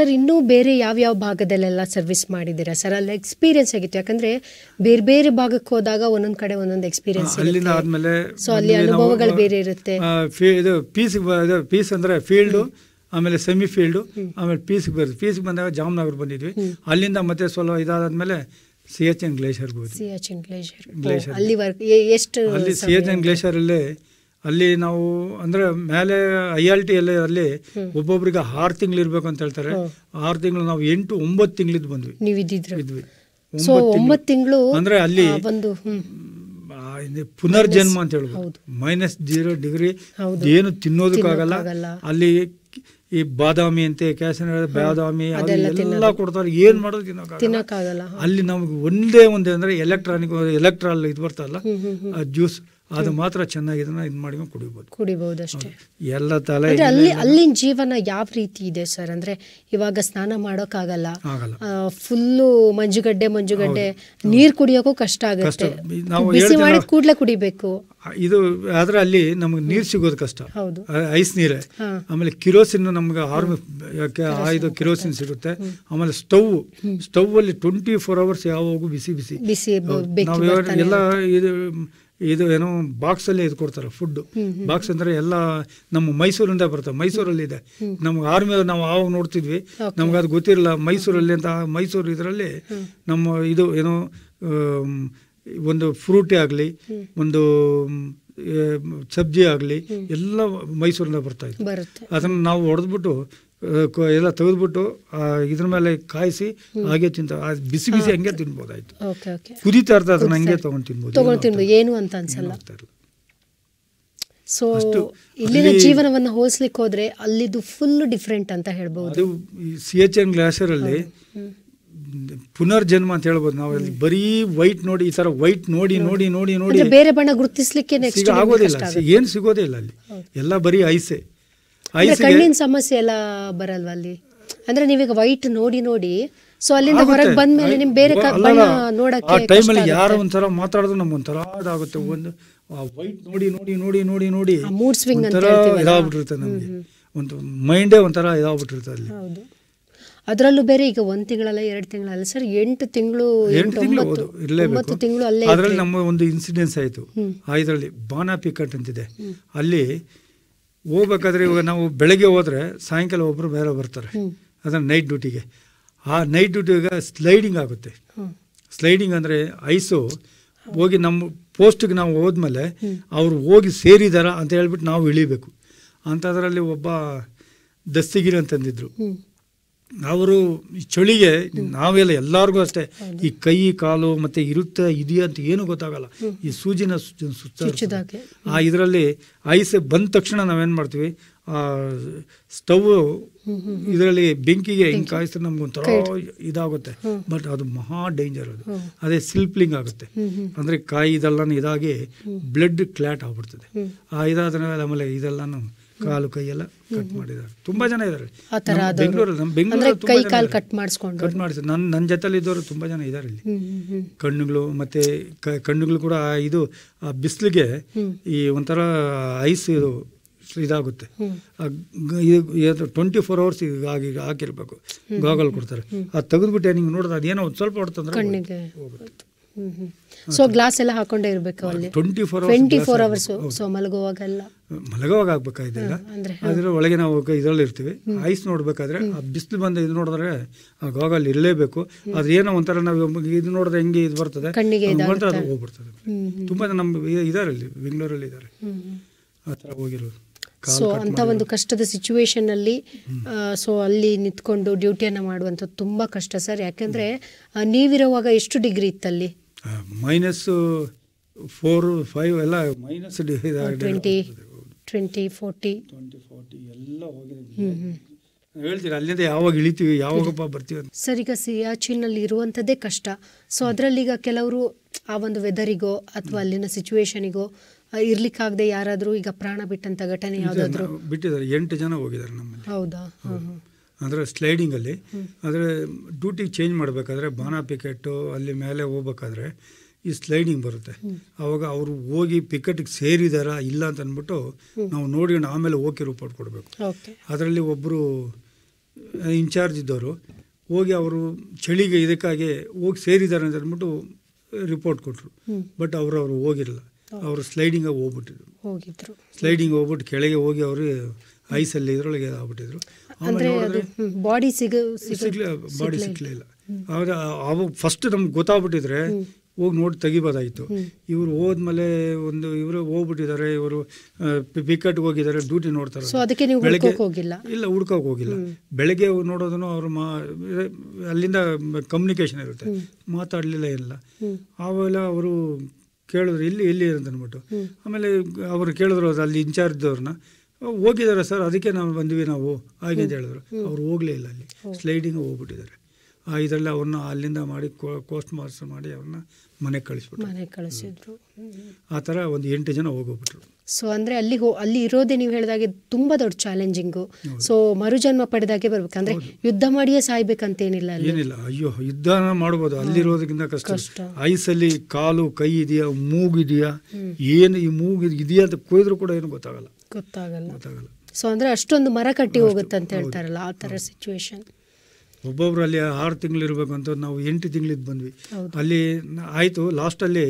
sir ಇನ್ನೂ ಬೇರೆ ಯಾವ್ಯಾವ ಭಾಗದಲ್ಲೆಲ್ಲ ಸರ್ವಿಸ್ ಮಾಡಿದ್ದೀರಾ ಸರ್ ಅಲ್ಲಿ ಎಕ್ಸ್ಪೀರಿಯನ್ಸ್ ಆಗಿತ್ತು ಯಾಕಂದ್ರೆ ಬೇರೆ ಬೇರೆ ಭಾಗಕ್ಕೆ ಹೋದಾಗ ಒಂದೊಂದು ಕಡೆ ಒಂದೊಂದು ಎಕ್ಸ್ಪೀರಿಯನ್ಸ್ ಅಲ್ಲಿಂದ ಆದ್ಮೇಲೆ ಸೊ ಅಲ್ಲಿ ಅನುಭವಗಳು ಬೇರೆ ಇರುತ್ತೆ ಪೀಸ್ ಪೀಸ್ ಅಂದ್ರೆ ಫೀಲ್ಡು ಆಮೇಲೆ ಸೆಮಿ ಫೀಲ್ಡು ಆಮೇಲೆ ಪೀಸ್ಗೆ ಬರ್ತೀವಿ ಪೀಸ್ಗೆ ಬಂದಾಗ ಜಾಮ್ನಗರ್ ಬಂದಿದ್ವಿ ಅಲ್ಲಿಂದ ಮತ್ತೆ ಸ್ವಲ್ಪ ಇದಾದ್ಮೇಲೆ ಸಿ ಎಚ್ ಎನ್ ಗ್ಲೇಷರ್ಗೆ ಸಿ ಎಚ್ ಎನ್ ಗ್ಲೇಷರ್ ಅಲ್ಲಿ ಎಷ್ಟು ಅಲ್ಲಿ ಸಿ ಎಚ್ ಎನ್ ಗ್ಲೇಷರಲ್ಲಿ ಅಲ್ಲಿ ನಾವು ಅಂದ್ರೆ ಮೇಲೆ ಐ ಎಲ್ ಟಿ ಅಲ್ಲಿ ಅಲ್ಲಿ ಒಬ್ಬೊಬ್ರಿಗೆ ಆರು ತಿಂಗಳು ಇರಬೇಕು ಅಂತ ಹೇಳ್ತಾರೆ ಆರು ತಿಂಗಳು ನಾವು ಎಂಟು ಒಂಬತ್ತು ತಿಂಗಳಿದ್ ಬಂದ್ವಿ ಇದ್ವಿ ತಿಂಗಳು ಅಂದ್ರೆ ಅಲ್ಲಿ ಪುನರ್ಜನ್ಮ ಅಂತ ಹೇಳ್ಬೋದು ಮೈನಸ್ ಜೀರೋ ಡಿಗ್ರಿ ಏನು ತಿನ್ನೋದಕ್ಕಾಗಲ್ಲ ಅಲ್ಲಿ ಈ ಬಾದಾಮಿ ಅಂತೆ ಕ್ಯಾಸನ ಬಾದಾಮಿ ಎಲ್ಲ ಕೊಡ್ತಾರೆ ಏನ್ ಮಾಡೋದು ತಿನ್ನೋಕ್ಕಾಗಲ್ಲ ಅಲ್ಲಿ ನಮ್ಗೆ ಒಂದೇ ಒಂದೇ ಅಂದ್ರೆ ಎಲೆಕ್ಟ್ರಾನಿಕ್ ಎಲೆಕ್ಟ್ರಾಲ್ ಇದು ಬರ್ತಲ್ಲ ಜ್ಯೂಸ್ ಅದು ಮಾತ್ರ ಚೆನ್ನಾಗಿ ಇದನ್ನ ಇದು ಮಾಡಿ ಕುಡಿಬಹುದು ಕುಡಿಬಹುದು ಅಷ್ಟೇ ಎಲ್ಲ ತಲೆ ಅಲ್ಲಿ ಅಲ್ಲಿನ ಜೀವನ ಯಾವ ರೀತಿ ಇದೆ ಸರ್ ಅಂದ್ರೆ ಇವಾಗ ಸ್ನಾನ ಆಗಲ್ಲ ಫುಲ್ಲು ಮಂಜುಗಡ್ಡೆ ಮಂಜುಗಡ್ಡೆ ನೀರ್ ಕುಡಿಯೋಕು ಕಷ್ಟ ಆಗುತ್ತೆ ನಾವು ಬಿಸಿ ಮಾಡಿದ ಕೂಡಲೇ ಕುಡಿಬೇಕು ಇದು ಆದ್ರೆ ಅಲ್ಲಿ ನಮ್ಗೆ ನೀರ್ ಸಿಗೋದು ಕಷ್ಟ ಹೌದು ಐಸ್ ನೀರೇ ಆಮೇಲೆ ಕಿರೋಸಿನ್ ನಮ್ಗೆ ಆರ್ಮಿ ಇದು ಕಿರೋಸಿನ್ ಸಿಗುತ್ತೆ ಆಮೇಲೆ ಸ್ಟವ್ ಸ್ಟವ್ ಅಲ್ಲಿ ಟ್ವೆಂಟಿ ಫೋರ್ ಅವರ್ಸ್ ಯಾವಾಗೂ ಬಿಸಿ ಬಿಸಿ ನಾವು ಎಲ್ಲ ಇದು ಇದು ಏನೋ ಬಾಕ್ಸಲ್ಲೇ ಇದು ಕೊಡ್ತಾರೆ ಫುಡ್ಡು ಬಾಕ್ಸ್ ಅಂದರೆ ಎಲ್ಲ ನಮ್ಮ ಮೈಸೂರಿಂದ ಬರ್ತವೆ ಮೈಸೂರಲ್ಲಿದೆ ನಮ್ಗೆ ಆರ್ಮಿ ನಾವು ಆವಾಗ ನೋಡ್ತಿದ್ವಿ ನಮ್ಗೆ ಅದು ಗೊತ್ತಿರಲಿಲ್ಲ ಮೈಸೂರಲ್ಲಿ ಅಂತ ಮೈಸೂರು ಇದರಲ್ಲಿ ನಮ್ಮ ಇದು ಏನೋ ಒಂದು ಫ್ರೂಟಿ ಆಗಲಿ ಒಂದು ಸಬ್ಜಿ ಆಗಲಿ ಎಲ್ಲ ಮೈಸೂರಿಂದ ಬರ್ತಾ ಇತ್ತು ಅದನ್ನು ನಾವು ಹೊಡೆದ್ಬಿಟ್ಟು ಎಲ್ಲ ತೆಗೆದ್ಬಿಟ್ಟು ಇದ್ರ ಮೇಲೆ ಕಾಯಿಸಿ ಹಾಗೆ ತಿಂತ ಬಿಸಿ ಬಿಸಿ ಹಂಗೆ ತಿನ್ಬೋದಾಯ್ತು ಕುದೀತಾ ಇರ್ತಾ ಅದನ್ನ ಹಂಗೆ ತಗೊಂಡು ತಿನ್ಬೋದು ಏನು ಅಂತ ಅನ್ಸಲ್ಲ ಸೊ ಇಲ್ಲಿನ ಜೀವನವನ್ನ ಹೋಲಿಸ್ಲಿಕ್ಕೆ ಹೋದ್ರೆ ಅಲ್ಲಿದು ಫುಲ್ ಡಿಫ್ರೆಂಟ್ ಅಂತ ಹೇಳ್ಬೋದು ಅದು ಸಿ ಎಚ್ ಎನ್ ಗ್ಲಾಸರಲ್ಲಿ ಪುನರ್ಜನ್ಮ ಅಂತ ಹೇಳ್ಬೋದು ನಾವು ಅಲ್ಲಿ ಬರೀ ವೈಟ್ ನೋಡಿ ಈ ತರ ವೈಟ್ ನೋಡಿ ನೋಡಿ ನೋಡಿ ನೋಡಿ ಬೇರೆ ಬಣ್ಣ ಗುರುತಿಸ್ಲಿಕ್ಕೆ ಆಗೋದಿಲ್ಲ ಏನು ಸಿಗೋದೇ ಇಲ್ಲ ಅಲ್ಲಿ ಎಲ್ಲ ಬರೀ ಐಸೆ ಕಣ್ಣಿನ ಸಮಸ್ಯೆ ಎಲ್ಲ ಬರಲ್ವಾ ಅಲ್ಲಿ ಅಂದ್ರೆ ನೀವೀಗ ವೈಟ್ ನೋಡಿ ನೋಡಿ ಸೊ ಅಲ್ಲಿಂದ ಹೊರಗೆ ಬಂದ್ಮೇಲೆ ನಿಮ್ ಬೇರೆ ನೋಡಕ್ಕೆ ಆ ಟೈಮಲ್ಲಿ ಯಾರು ಒಂಥರ ಮಾತಾಡೋದು ನಮ್ಗೆ ಒಂಥರ ಅದಾಗುತ್ತೆ ಒಂದು ವೈಟ್ ನೋಡಿ ನೋಡಿ ನೋಡಿ ನೋಡಿ ನೋಡಿ ಮೂಡ್ ಸ್ವಿಂಗ್ ಅಂತ ಇದಾಗ್ಬಿಟ್ಟಿರುತ್ತೆ ನಮಗೆ ಒಂದು ಮೈಂಡೇ ಒಂಥರ ಇದಾಗ್ಬಿಟ್ಟಿರುತ್ತೆ ಅಲ್ಲಿ ಅದರಲ್ಲೂ ಬೇರೆ ಈಗ ಒಂದು ತಿಂಗಳಲ್ಲ ಎರಡು ತಿಂಗಳಲ್ಲ ಸರ್ ಎಂಟು ತಿಂಗಳು ಎಂಟು ತಿಂಗಳು ಇರಲೇಬೇಕು ತಿಂಗಳು ಅಲ್ಲೇ ಅದರಲ್ಲಿ ನಮ್ಮ ಒಂದು ಇನ್ಸಿಡೆನ್ಸ್ ಆಯಿತು ಆ ಇದರಲ್ಲಿ ಬಾನಾ ಪಿಕಟ್ ಅಂತಿದೆ ಅಲ್ಲಿ ಹೋಗ್ಬೇಕಾದ್ರೆ ಇವಾಗ ನಾವು ಬೆಳಗ್ಗೆ ಹೋದರೆ ಸಾಯಂಕಾಲ ಒಬ್ಬರು ಬೇರೆ ಬರ್ತಾರೆ ಅದನ್ನು ನೈಟ್ ಡ್ಯೂಟಿಗೆ ಆ ನೈಟ್ ಈಗ ಸ್ಲೈಡಿಂಗ್ ಆಗುತ್ತೆ ಸ್ಲೈಡಿಂಗ್ ಅಂದರೆ ಐಸು ಹೋಗಿ ನಮ್ಮ ಪೋಸ್ಟಿಗೆ ನಾವು ಹೋದ್ಮೇಲೆ ಅವರು ಹೋಗಿ ಸೇರಿದಾರ ಅಂತ ಹೇಳ್ಬಿಟ್ಟು ನಾವು ಇಳಿಬೇಕು ಅಂಥದ್ರಲ್ಲಿ ಒಬ್ಬ ದಸ್ತಿಗಿರಿ ಅಂತಂದಿದ್ರು ಅವರು ಚಳಿಗೆ ನಾವೆಲ್ಲ ಎಲ್ಲರಿಗೂ ಅಷ್ಟೇ ಈ ಕೈ ಕಾಲು ಮತ್ತೆ ಇರುತ್ತೆ ಇದೆಯಾ ಅಂತ ಏನು ಗೊತ್ತಾಗಲ್ಲ ಈ ಸೂಜಿನ ಸುತ್ತ ಆ ಇದರಲ್ಲಿ ಐಸ್ ಬಂದ ತಕ್ಷಣ ನಾವೇನು ಮಾಡ್ತೀವಿ ಆ ಸ್ಟವ್ ಇದರಲ್ಲಿ ಬೆಂಕಿಗೆ ಹಿಂಗೆ ಕಾಯಿಸಿದ್ರೆ ನಮ್ಗೊಂಥರ ಇದಾಗುತ್ತೆ ಬಟ್ ಅದು ಮಹಾ ಡೇಂಜರ್ ಅದು ಅದೇ ಸ್ಲಿಪ್ಲಿಂಗ್ ಆಗುತ್ತೆ ಅಂದರೆ ಕಾಯಿ ಇದೆಲ್ಲ ಇದಾಗಿ ಬ್ಲಡ್ ಕ್ಲ್ಯಾಟ್ ಆಗ್ಬಿಡ್ತದೆ ಆ ಇದಾದ ಮೇಲೆ ಆಮೇಲೆ ಇದೆಲ್ಲನೂ ಕಾಲು ಕೈಯೆಲ್ಲ ಕಟ್ ಮಾಡಿದ್ದಾರೆ ತುಂಬಾ ಜನ ಇದ್ದಾರೆ ಬೆಂಗಳೂರಲ್ಲಿ ಕಟ್ ಮಾಡಿಸ್ಕೊಂಡು ಕಟ್ ನನ್ನ ನನ್ನ ಜೊತೆಲಿ ಇದ್ದವರು ತುಂಬಾ ಜನ ಇದ್ದಾರೆ ಇಲ್ಲಿ ಕಣ್ಣುಗಳು ಮತ್ತೆ ಕಣ್ಣುಗಳು ಕೂಡ ಇದು ಆ ಬಿಸಿಲಿಗೆ ಈ ಒಂಥರ ಐಸ್ ಇದು ಇದಾಗುತ್ತೆ ಟ್ವೆಂಟಿ ಫೋರ್ ಅವರ್ಸ್ ಆಗಿ ಹಾಕಿರ್ಬೇಕು ಗಾಗಲ್ ಕೊಡ್ತಾರೆ ಅದು ತೆಗೆದ್ಬಿಟ್ಟೆ ನಿಂಗೆ ನೋಡಿದ್ರೆ ಅದೇನೋ ಒಂದು ಸ್ವಲ್ಪ ಹೊಡ್ತಂದ್ರೆ ಹೋಗುತ್ತೆ ಸೊ ಗ್ಲಾಸ್ ಎಲ್ಲ ಹಾಕೊಂಡೇ ಇರಬೇಕು ಅಲ್ಲಿ twenty four twenty four hours so ಮಲಗುವಾಗೆಲ್ಲ ಮಲಗುವಾಗ ಆಗ್ಬೇಕಾಗಿದೆಲ್ಲ ಅಂದ್ರೆ ಒಳಗೆ ನಾವು ಇದರಲ್ಲಿ ಇರ್ತೀವಿ ಐಸ್ ನೋಡಬೇಕಾದ್ರೆ ಆ ಬಿಸಿಲು ಬಂದ ಇದು ನೋಡಿದ್ರೆ ಆ ಅಲ್ಲಿ ಇರಲೇಬೇಕು ಅದ್ರ ಏನೋ ಒಂಥರ ನಾವು ಇದು ನೋಡಿದ್ರೆ ಹೆಂಗೆ ಇದು ಬರ್ತದೆ ಅದು ಹೋಗ್ಬಿಡ್ತದೆ ತುಂಬಾ ನಮ್ಮ ಇದಾರೆ ಬೆಂಗಳೂರಲ್ಲಿ ಇದಾರೆ ಆ ಥರ ಹೋಗಿರೋದು ಸೊ ಅಂತ ಒಂದು ಕಷ್ಟದ ಸಿಚುವೇಶನ್ ಅಲ್ಲಿ ಸೊ ಅಲ್ಲಿ ನಿಂತ್ಕೊಂಡು ಡ್ಯೂಟಿಯನ್ನು ಮಾಡುವಂಥದ್ದು ತುಂಬಾ ಕಷ್ಟ ಸರ್ ಯಾಕಂದ್ರೆ ನೀವಿರುವಾಗ ಎಷ್ಟು ಡಿಗ್ರಿ ಇತ್ತಲ್ಲಿ ಮೈನಸ್ ಫೋರು ಫೈವ್ ಎಲ್ಲ ಮೈನಸ್ ಟ್ವೆಂಟಿ ಟ್ವೆಂಟಿ ಫೋರ್ಟಿ ಎಲ್ಲ ಹೋಗಿದೆ ಯಾವಾಗ ಇಳಿತೀವಿ ಯಾವಾಗ ಬರ್ತೀವಿ ಸರ್ ಈಗ ಸಿಯಾಚಿನಲ್ಲಿ ಇರುವಂಥದ್ದೇ ಕಷ್ಟ ಸೊ ಈಗ ಕೆಲವರು ಆ ಒಂದು ವೆದರಿಗೋ ಅಥವಾ ಅಲ್ಲಿನ ಸಿಚುವೇಶನಿಗೋ ಇರ್ಲಿಕ್ಕಾಗದೆ ಯಾರಾದರೂ ಈಗ ಪ್ರಾಣ ಬಿಟ್ಟಂತ ಘಟನೆ ಯಾವುದಾದ್ರೂ ಬಿಟ್ಟಿದ್ದಾರೆ ಎಂಟು ಜನ ಹೋಗಿದ್ದಾರೆ ನಮ್ಮಲ್ಲಿ ಹೌದಾ ಅಂದರೆ ಸ್ಲೈಡಿಂಗಲ್ಲಿ ಅಂದರೆ ಡ್ಯೂಟಿ ಚೇಂಜ್ ಮಾಡಬೇಕಾದ್ರೆ ಬಾನಾ ಪಿಕೆಟ್ಟು ಅಲ್ಲಿ ಮೇಲೆ ಹೋಗ್ಬೇಕಾದ್ರೆ ಈ ಸ್ಲೈಡಿಂಗ್ ಬರುತ್ತೆ ಆವಾಗ ಅವರು ಹೋಗಿ ಪಿಕೆಟ್ಗೆ ಸೇರಿದಾರಾ ಇಲ್ಲ ಅಂತ ಅಂದ್ಬಿಟ್ಟು ನಾವು ನೋಡ್ಕೊಂಡು ಆಮೇಲೆ ಓಕೆ ರಿಪೋರ್ಟ್ ಕೊಡಬೇಕು ಅದರಲ್ಲಿ ಒಬ್ಬರು ಇನ್ಚಾರ್ಜ್ ಇದ್ದವರು ಹೋಗಿ ಅವರು ಚಳಿಗೆ ಇದಕ್ಕಾಗಿ ಹೋಗಿ ಸೇರಿದ್ದಾರೆ ಅಂತ ಅಂದ್ಬಿಟ್ಟು ರಿಪೋರ್ಟ್ ಕೊಟ್ಟರು ಬಟ್ ಅವರು ಅವರು ಹೋಗಿರಲಿಲ್ಲ ಅವರು ಸ್ಲೈಡಿಂಗಾಗಿ ಹೋಗ್ಬಿಟ್ಟಿದ್ರು ಹೋಗಿದ್ರು ಸ್ಲೈಡಿಂಗ್ ಹೋಗ್ಬಿಟ್ಟು ಕೆಳಗೆ ಹೋಗಿ ಅವರು ಐಸಲ್ಲಿ ಇದರೊಳಗೆ ಆಗ್ಬಿಟ್ಟಿದ್ರು ಅಂದರೆ ಬಾಡಿ ಸಿಗ ಬಾಡಿ ಸಿಗ್ಲಿಲ್ಲ ಅವಾಗ ಫಸ್ಟ್ ನಮ್ಗೆ ಗೊತ್ತಾಗ್ಬಿಟ್ಟಿದ್ರೆ ಹೋಗಿ ನೋಡಿ ತೆಗಿಬೋದಾಯಿತು ಇವರು ಹೋದ್ಮೇಲೆ ಒಂದು ಇವರು ಹೋಗ್ಬಿಟ್ಟಿದ್ದಾರೆ ಇವರು ಪಿಕಟ್ ಹೋಗಿದ್ದಾರೆ ಡ್ಯೂಟಿ ನೋಡ್ತಾರೆ ಬೆಳಗ್ಗೆ ಹೋಗಿಲ್ಲ ಇಲ್ಲ ಹುಡ್ಕೋಕೆ ಹೋಗಿಲ್ಲ ಬೆಳಗ್ಗೆ ನೋಡೋದನ್ನು ಅವರು ಮಾ ಅಲ್ಲಿಂದ ಕಮ್ಯುನಿಕೇಶನ್ ಇರುತ್ತೆ ಮಾತಾಡಲಿಲ್ಲ ಇಲ್ಲ ಆಮೇಲೆ ಅವರು ಕೇಳಿದ್ರು ಇಲ್ಲಿ ಇಲ್ಲಿ ಅಂತ ಅಂದ್ಬಿಟ್ಟು ಆಮೇಲೆ ಅವರು ಕೇಳಿದ್ರು ಅಲ್ಲಿ ಇನ್ಚಾರ್ಜ್ ಅವ್ರನ್ನ ಹೋಗಿದ್ದಾರೆ ಸರ್ ಅದಕ್ಕೆ ನಾವು ಬಂದ್ವಿ ನಾವು ಹಾಗೆ ಅಂತ ಹೇಳಿದ್ರು ಅವ್ರು ಹೋಗಲೇ ಇಲ್ಲ ಅಲ್ಲಿ ಸ್ಲೈಡಿಂಗ್ ಹೋಗ್ಬಿಟ್ಟಿದ್ದಾರೆ ಆ ಇದರಲ್ಲಿ ಅವ್ರನ್ನ ಅಲ್ಲಿಂದ ಮಾಡಿ ಕೋಸ್ಟ್ ಮಾಸ್ಟರ್ ಮಾಡಿ ಅವ್ರನ್ನ ಮನೆಗೆ ಕಳಿಸ್ಬಿಟ್ಟು ಮನೆಗೆ ಕಳಿಸಿದ್ರು ಆ ಥರ ಒಂದು ಎಂಟು ಜನ ಹೋಗೋಗ್ಬಿಟ್ರು ಸೊ ಅಂದರೆ ಅಲ್ಲಿ ಅಲ್ಲಿ ಇರೋದೇ ನೀವು ಹೇಳಿದಾಗೆ ತುಂಬ ದೊಡ್ಡ ಚಾಲೆಂಜಿಂಗು ಸೊ ಮರುಜನ್ಮ ಪಡೆದಾಗೆ ಬರಬೇಕು ಅಂದರೆ ಯುದ್ಧ ಮಾಡಿಯೇ ಸಾಯ್ಬೇಕಂತ ಏನಿಲ್ಲ ಏನಿಲ್ಲ ಅಯ್ಯೋ ಯುದ್ಧ ಮಾಡ್ಬೋದು ಅಲ್ಲಿರೋದಕ್ಕಿಂತ ಕಷ್ಟ ಐಸಲ್ಲಿ ಕಾಲು ಕೈ ಇದೆಯಾ ಮೂಗಿದೆಯಾ ಏನು ಈ ಮೂಗು ಇದೆಯಾ ಅಂತ ಕೊಯ್ದ್ರು ಕೂಡ ಏನು ಗೊತ್ತಾಗಲ್ಲ ಗೊತ್ತಾಗಲ್ಲ ಸೊ ಅಷ್ಟೊಂದು ಮರ ಕಟ್ಟಿ ಹೋಗುತ್ತೆ ಅಂತ ಹೇಳ್ತಾರಲ್ಲ ಆ ಥರ ಸಿಚುವೇಶನ್ ಒಬ್ಬೊಬ್ರು ಅಲ್ಲಿ ಆರು ತಿಂಗಳು ಇರಬೇಕು ಅಂತ ನಾವು ಎಂಟು ತಿಂಗಳಿದ್ದು ಬಂದ್ವಿ ಅಲ್ಲಿ ಆಯಿತು ಅಲ್ಲಿ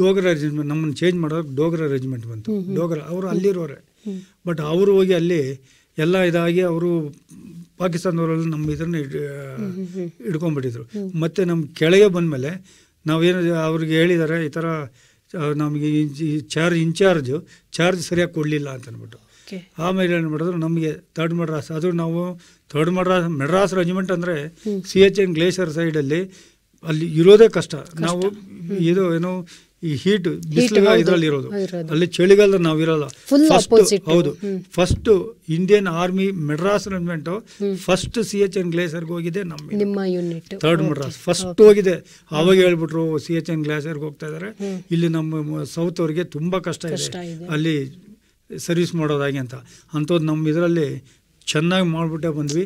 ಡೋಗ್ರಾ ಅರೇಂಜ್ಮೆಂಟ್ ನಮ್ಮನ್ನು ಚೇಂಜ್ ಮಾಡೋಕೆ ಡೋಗ್ರಾ ಅರೇಂಜ್ಮೆಂಟ್ ಬಂತು ಡೋಗ್ರಾ ಅವರು ಅಲ್ಲಿರೋರೆ ಬಟ್ ಅವರು ಹೋಗಿ ಅಲ್ಲಿ ಎಲ್ಲ ಇದಾಗಿ ಅವರು ಪಾಕಿಸ್ತಾನದವರಲ್ಲಿ ನಮ್ಮ ಇದನ್ನು ಇಟ್ಕೊಂಡ್ಬಿಟ್ಟಿದ್ರು ಮತ್ತೆ ನಮ್ಮ ಕೆಳಗೆ ಬಂದ್ಮೇಲೆ ನಾವೇನು ಅವ್ರಿಗೆ ಹೇಳಿದ್ದಾರೆ ಈ ಥರ ನಮಗೆ ಚಾರ್ಜ್ ಇನ್ಚಾರ್ಜು ಚಾರ್ಜ್ ಸರಿಯಾಗಿ ಕೊಡಲಿಲ್ಲ ಅಂತ ಅಂದ್ಬಿಟ್ಟು ಆಮೇಲೆ ಏನು ಮಾಡಿದ್ರು ನಮಗೆ ಥರ್ಡ್ ಮಡ್ರಾಸ್ ಅದು ನಾವು ಥರ್ಡ್ ಮಡ್ರಾಸ್ ಮೆಡ್ರಾಸ್ ರೆಜಿಮೆಂಟ್ ಅಂದರೆ ಸಿ ಎಚ್ ಎನ್ ಗ್ಲೇಷಿಯರ್ ಸೈಡಲ್ಲಿ ಅಲ್ಲಿ ಇರೋದೇ ಕಷ್ಟ ನಾವು ಇದು ಏನು ಈ ಹೀಟ್ ಬಿಸಿಲು ಇದರಲ್ಲಿ ಇರೋದು ಅಲ್ಲಿ ಚಳಿಗಾಲದಲ್ಲಿ ಇರಲ್ಲ ಫಸ್ಟ್ ಹೌದು first Indian army Madras regiment first Siachen ಗ್ಲೇಸರ್ಗೆ ಹೋಗಿದೆ ನಮ್ಮ ಯೂನಿಟ್ ಥರ್ಡ್ ಮೆಡ್ರಾಸ್ ಫಸ್ಟ್ ಹೋಗಿದೆ ಅವಾಗ ಹೇಳ್ಬಿಟ್ರು ಸಿ ಎಚ್ ಎನ್ ಗ್ಲೇಸರ್ಗೆ ಹೋಗ್ತಾ ಇದಾರೆ ಇಲ್ಲಿ ನಮ್ಮ ಸೌತ್ ಅವರಿಗೆ ತುಂಬಾ ಕಷ್ಟ ಇದೆ ಅಲ್ಲಿ ಸರ್ವಿಸ್ ಮಾಡೋದಾಗಿ ಅಂತ ಅಂಥದ್ದು ನಮ್ಮ ಇದರಲ್ಲಿ ಚೆನ್ನಾಗಿ ಮಾಡಿಬಿಟ್ಟೆ ಬಂದ್ವಿ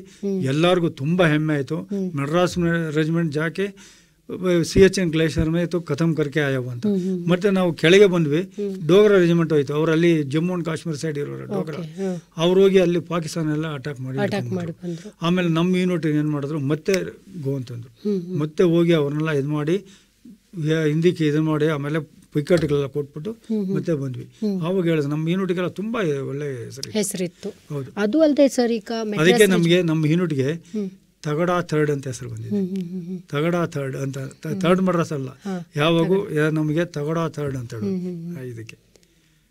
ಎಲ್ಲರಿಗೂ ತುಂಬಾ ಹೆಮ್ಮೆ ಆಯಿತು ಮೆಡ್ರಾಸ್ ರೆಜಿಮೆಂಟ್ ಜಾಕೆ ಸಿ ಎಚ್ ಎನ್ ಗ್ಲೇಷಿಯರ್ ಮೇಲೆ ಖತಮ್ ಕರ್ಕೆ ಅಂತ ಮತ್ತೆ ನಾವು ಕೆಳಗೆ ಬಂದ್ವಿ ಡೋಗ್ರಾ ರೆಜಿಮೆಂಟ್ ಹೋಯ್ತು ಅವರಲ್ಲಿ ಜಮ್ಮು ಅಂಡ್ ಕಾಶ್ಮೀರ್ ಸೈಡ್ ಇರೋರು ಡೋಗ್ರ ಅವ್ರು ಹೋಗಿ ಅಲ್ಲಿ ಪಾಕಿಸ್ತಾನ ಎಲ್ಲ ಅಟ್ಯಾಕ್ ಮಾಡಿ ಆಮೇಲೆ ನಮ್ಮ ಯೂನಿಟ್ ಏನ್ ಮಾಡಿದ್ರು ಮತ್ತೆ ಗೋ ಅಂತಂದ್ರು ಮತ್ತೆ ಹೋಗಿ ಅವ್ರನ್ನೆಲ್ಲ ಇದು ಮಾಡಿ ಹಿಂದಿಕ್ಕೆ ಇದು ಮಾಡಿ ಆಮೇಲೆ ವಿಕೆಟ್ಗಳೆಲ್ಲ ಕೊಟ್ಬಿಟ್ಟು ಮತ್ತೆ ಬಂದ್ವಿ ಅವಾಗ ಹೇಳಿದ್ರು ನಮ್ಮ ಯೂನಿಟ್ಗೆಲ್ಲ ತುಂಬಾ ಒಳ್ಳೆ ಹೆಸರಿತ್ತು ಹೌದು ಅದು ಅಲ್ಲದೆ ಅದಕ್ಕೆ ನಮಗೆ ನಮ್ಮ ಯೂನಿಟ್ಗೆ ತಗಡ ಥರ್ಡ್ ಅಂತ ಹೆಸರು ಬಂದಿದೆ ತಗಡ ಥರ್ಡ್ ಅಂತ ಥರ್ಡ್ ಮಡ್ರಸ್ ಅಲ್ಲ ಯಾವಾಗೂ ನಮಗೆ ತಗಡ ಥರ್ಡ್ ಅಂತ ಇದಕ್ಕೆ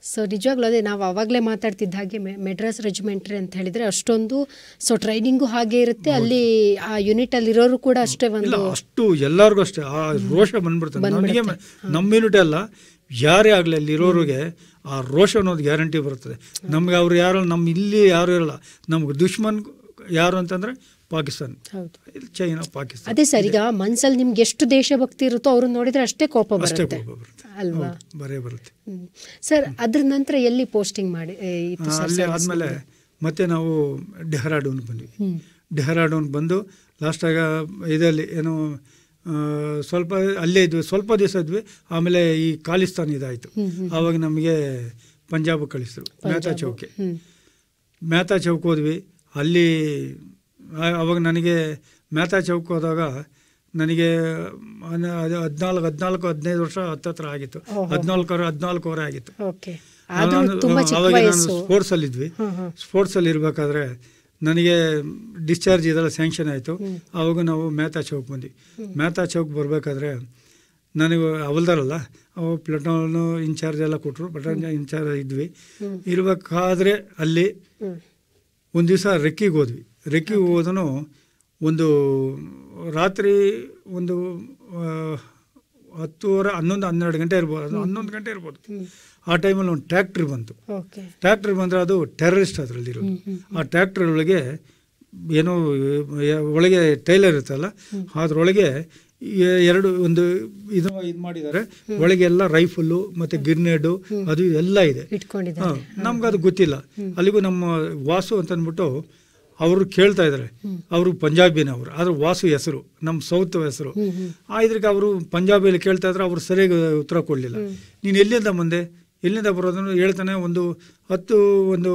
ಸೊ ನಿಜವಾಗ್ಲೂ ಅದೇ ನಾವು ಅವಾಗಲೇ ಮಾತಾಡ್ತಿದ್ದ ಹಾಗೆ ಮೆಡ್ರಾಸ್ ರೆಜಿಮೆಂಟ್ರಿ ಅಂತ ಹೇಳಿದರೆ ಅಷ್ಟೊಂದು ಸೊ ಟ್ರೈನಿಂಗು ಹಾಗೆ ಇರುತ್ತೆ ಅಲ್ಲಿ ಆ ಯೂನಿಟಲ್ಲಿ ಇರೋರು ಕೂಡ ಅಷ್ಟೇ ಒಂದು ಅಷ್ಟು ಎಲ್ಲರಿಗೂ ಅಷ್ಟೇ ಆ ರೋಷ ಬಂದ್ಬಿಡ್ತದೆ ನಮಗೆ ನಮ್ಮ ಯೂನಿಟ್ ಅಲ್ಲ ಯಾರೇ ಆಗಲಿ ಅಲ್ಲಿ ಇರೋರಿಗೆ ಆ ರೋಷ ಅನ್ನೋದು ಗ್ಯಾರಂಟಿ ಬರುತ್ತದೆ ನಮಗೆ ಅವ್ರು ಯಾರು ನಮ್ಮ ಇಲ್ಲಿ ಯಾರು ಇರಲ್ಲ ನಮ್ಗೆ ದುಶ್ಮನ್ ಯಾರು ಅಂತಂದರೆ ಪಾಕಿಸ್ತಾನ ಚೈನಾ ಪಾಕಿಸ್ತಾನ ಅದೇ ಸರ್ ಈಗ ಮನ್ಸಲ್ಲಿ ನಿಮ್ಗೆ ಎಷ್ಟು ದೇಶಭಕ್ತಿ ಇರುತ್ತೋ ಅವ್ರನ್ನ ನೋಡಿದ್ರೆ ಅಷ್ಟೇ ಕೋಪ ಬರುತ್ತೆ ಅಲ್ವಾ ಬರೇ ಬರುತ್ತೆ ಸರ್ ಅದ್ರ ನಂತರ ಎಲ್ಲಿ ಪೋಸ್ಟಿಂಗ್ ಮಾಡಿ ಅಲ್ಲಿ ಆದಮೇಲೆ ಮತ್ತೆ ನಾವು ಡೆಹರಾಡೂನ್ ಬಂದ್ವಿ ಡೆಹ್ರಾಡೂನ್ ಬಂದು ಆಗ ಇದರಲ್ಲಿ ಏನೋ ಸ್ವಲ್ಪ ಅಲ್ಲೇ ಇದ್ವಿ ಸ್ವಲ್ಪ ದಿವಸ ಇದ್ವಿ ಆಮೇಲೆ ಈ ಖಾಲಿಸ್ತಾನ್ ಇದಾಯ್ತು ಆವಾಗ ನಮಗೆ ಪಂಜಾಬ್ ಕಳಿಸಿದ್ರು ಮ್ಯಾತಾ ಚೌಕೆ ಮ್ಯಾತಾ ಚೌಕ್ ಹೋದ್ವಿ ಅಲ್ಲಿ ಅವಾಗ ನನಗೆ ಮೆಹತಾ ಚೌಕ್ ಹೋದಾಗ ನನಗೆ ಅದು ಹದಿನಾಲ್ಕು ಹದಿನಾಲ್ಕು ಹದಿನೈದು ವರ್ಷ ಹತ್ತತ್ರ ಆಗಿತ್ತು ಹದಿನಾಲ್ಕು ಹದಿನಾಲ್ಕುವರೆ ಆಗಿತ್ತು ಅವಾಗ ಇದ್ವಿ ಸ್ಪೋರ್ಟ್ಸ್ ಸ್ಪೋರ್ಟ್ಸಲ್ಲಿ ಇರಬೇಕಾದ್ರೆ ನನಗೆ ಡಿಸ್ಚಾರ್ಜ್ ಇದೆಲ್ಲ ಸ್ಯಾಂಕ್ಷನ್ ಆಯಿತು ಆವಾಗ ನಾವು ಮೆಹತಾ ಚೌಕ್ ಬಂದ್ವಿ ಮೆಹತಾ ಚೌಕ್ ಬರಬೇಕಾದ್ರೆ ನನಗೆ ಅವಲ್ದಾರಲ್ಲ ಅವು ಪ್ಲಟೋನ್ ಇನ್ಚಾರ್ಜ್ ಎಲ್ಲ ಕೊಟ್ಟರು ಪ್ಲಟೋನ್ ಇನ್ಚಾರ್ಜ್ ಇದ್ವಿ ಇರಬೇಕಾದ್ರೆ ಅಲ್ಲಿ ಒಂದು ದಿವಸ ರೆಕ್ಕಿಗೆ ಹೋದ್ವಿ ರೆಕ್ಕೆ ಹೋದನು ಒಂದು ರಾತ್ರಿ ಒಂದು ಹತ್ತುವರೆ ಹನ್ನೊಂದು ಹನ್ನೆರಡು ಗಂಟೆ ಇರ್ಬೋದು ಹನ್ನೊಂದು ಗಂಟೆ ಇರ್ಬೋದು ಆ ಟೈಮಲ್ಲಿ ಒಂದು ಟ್ಯಾಕ್ಟ್ರ್ ಬಂತು ಟ್ಯಾಕ್ಟ್ರ್ ಬಂದರೆ ಅದು ಟೆರರಿಸ್ಟ್ ಅದರಲ್ಲಿರೋ ಆ ಒಳಗೆ ಏನೋ ಒಳಗೆ ಟೈಲರ್ ಇರುತ್ತಲ್ಲ ಅದರೊಳಗೆ ಎರಡು ಒಂದು ಇದು ಇದು ಮಾಡಿದ್ದಾರೆ ಒಳಗೆ ಎಲ್ಲ ರೈಫಲ್ಲು ಮತ್ತು ಗಿರ್ನೇಡು ಅದು ಎಲ್ಲ ಇದೆ ನಮ್ಗೆ ಅದು ಗೊತ್ತಿಲ್ಲ ಅಲ್ಲಿಗೂ ನಮ್ಮ ವಾಸು ಅಂತಂದ್ಬಿಟ್ಟು ಅವರು ಕೇಳ್ತಾ ಇದ್ದಾರೆ ಅವರು ಪಂಜಾಬಿನವರು ಆದ್ರೆ ವಾಸು ಹೆಸರು ನಮ್ಮ ಸೌತ್ ಹೆಸರು ಇದ್ರಿಗೆ ಅವರು ಪಂಜಾಬಿಯಲ್ಲಿ ಕೇಳ್ತಾ ಇದ್ರೆ ಅವರು ಸರಿಯಾಗಿ ಉತ್ತರ ಕೊಡಲಿಲ್ಲ ನೀನು ಎಲ್ಲಿಂದ ಮುಂದೆ ಎಲ್ಲಿಂದ ಬರೋದನ್ನು ಹೇಳ್ತಾನೆ ಒಂದು ಹತ್ತು ಒಂದು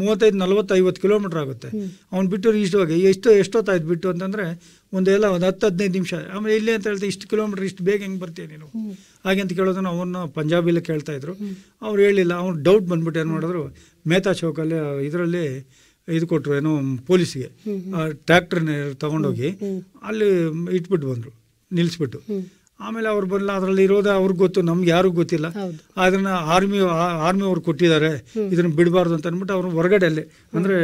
ಮೂವತ್ತೈದು ನಲ್ವತ್ತು ಐವತ್ತು ಕಿಲೋಮೀಟ್ರ್ ಆಗುತ್ತೆ ಅವ್ನು ಬಿಟ್ಟು ಇಷ್ಟು ಹೋಗಿ ಎಷ್ಟು ಎಷ್ಟೊತ್ತಾಯ್ತು ಬಿಟ್ಟು ಅಂತಂದರೆ ಒಂದೆಲ್ಲ ಒಂದು ಹತ್ತು ಹದಿನೈದು ನಿಮಿಷ ಆಮೇಲೆ ಇಲ್ಲಿ ಅಂತ ಹೇಳ್ತಾ ಇಷ್ಟು ಕಿಲೋಮೀಟ್ರ್ ಇಷ್ಟು ಬೇಗ ಹೆಂಗೆ ಬರ್ತೀಯ ನೀನು ಹಾಗೆ ಅಂತ ಕೇಳೋದನ್ನು ಅವನ್ನ ಪಂಜಾಬಿಲೇ ಕೇಳ್ತಾಯಿದ್ರು ಅವ್ರು ಹೇಳಿಲ್ಲ ಅವ್ನು ಡೌಟ್ ಬಂದ್ಬಿಟ್ಟು ಏನು ಮಾಡಿದ್ರು ಮೇತಾ ಚೌಕಲ್ಲಿ ಇದರಲ್ಲಿ ಇದು ಕೊಟ್ಟರು ಏನೋ ಪೊಲೀಸಿಗೆ ಟ್ಯಾಕ್ಟ್ರನ್ನ ತಗೊಂಡೋಗಿ ಅಲ್ಲಿ ಇಟ್ಬಿಟ್ಟು ಬಂದರು ನಿಲ್ಲಿಸ್ಬಿಟ್ಟು ಆಮೇಲೆ ಅವ್ರು ಬರಲ್ಲ ಅದರಲ್ಲಿ ಇರೋದ ಅವ್ರಿಗೆ ಗೊತ್ತು ನಮ್ಗೆ ಯಾರಿಗೂ ಗೊತ್ತಿಲ್ಲ ಅದನ್ನು ಆರ್ಮಿ ಆರ್ಮಿ ಅವ್ರು ಕೊಟ್ಟಿದ್ದಾರೆ ಇದನ್ನು ಬಿಡಬಾರ್ದು ಅಂತ ಅಂದ್ಬಿಟ್ಟು ಅವ್ರು ಹೊರಗಡೆ ಅಲ್ಲಿ ಅಂದರೆ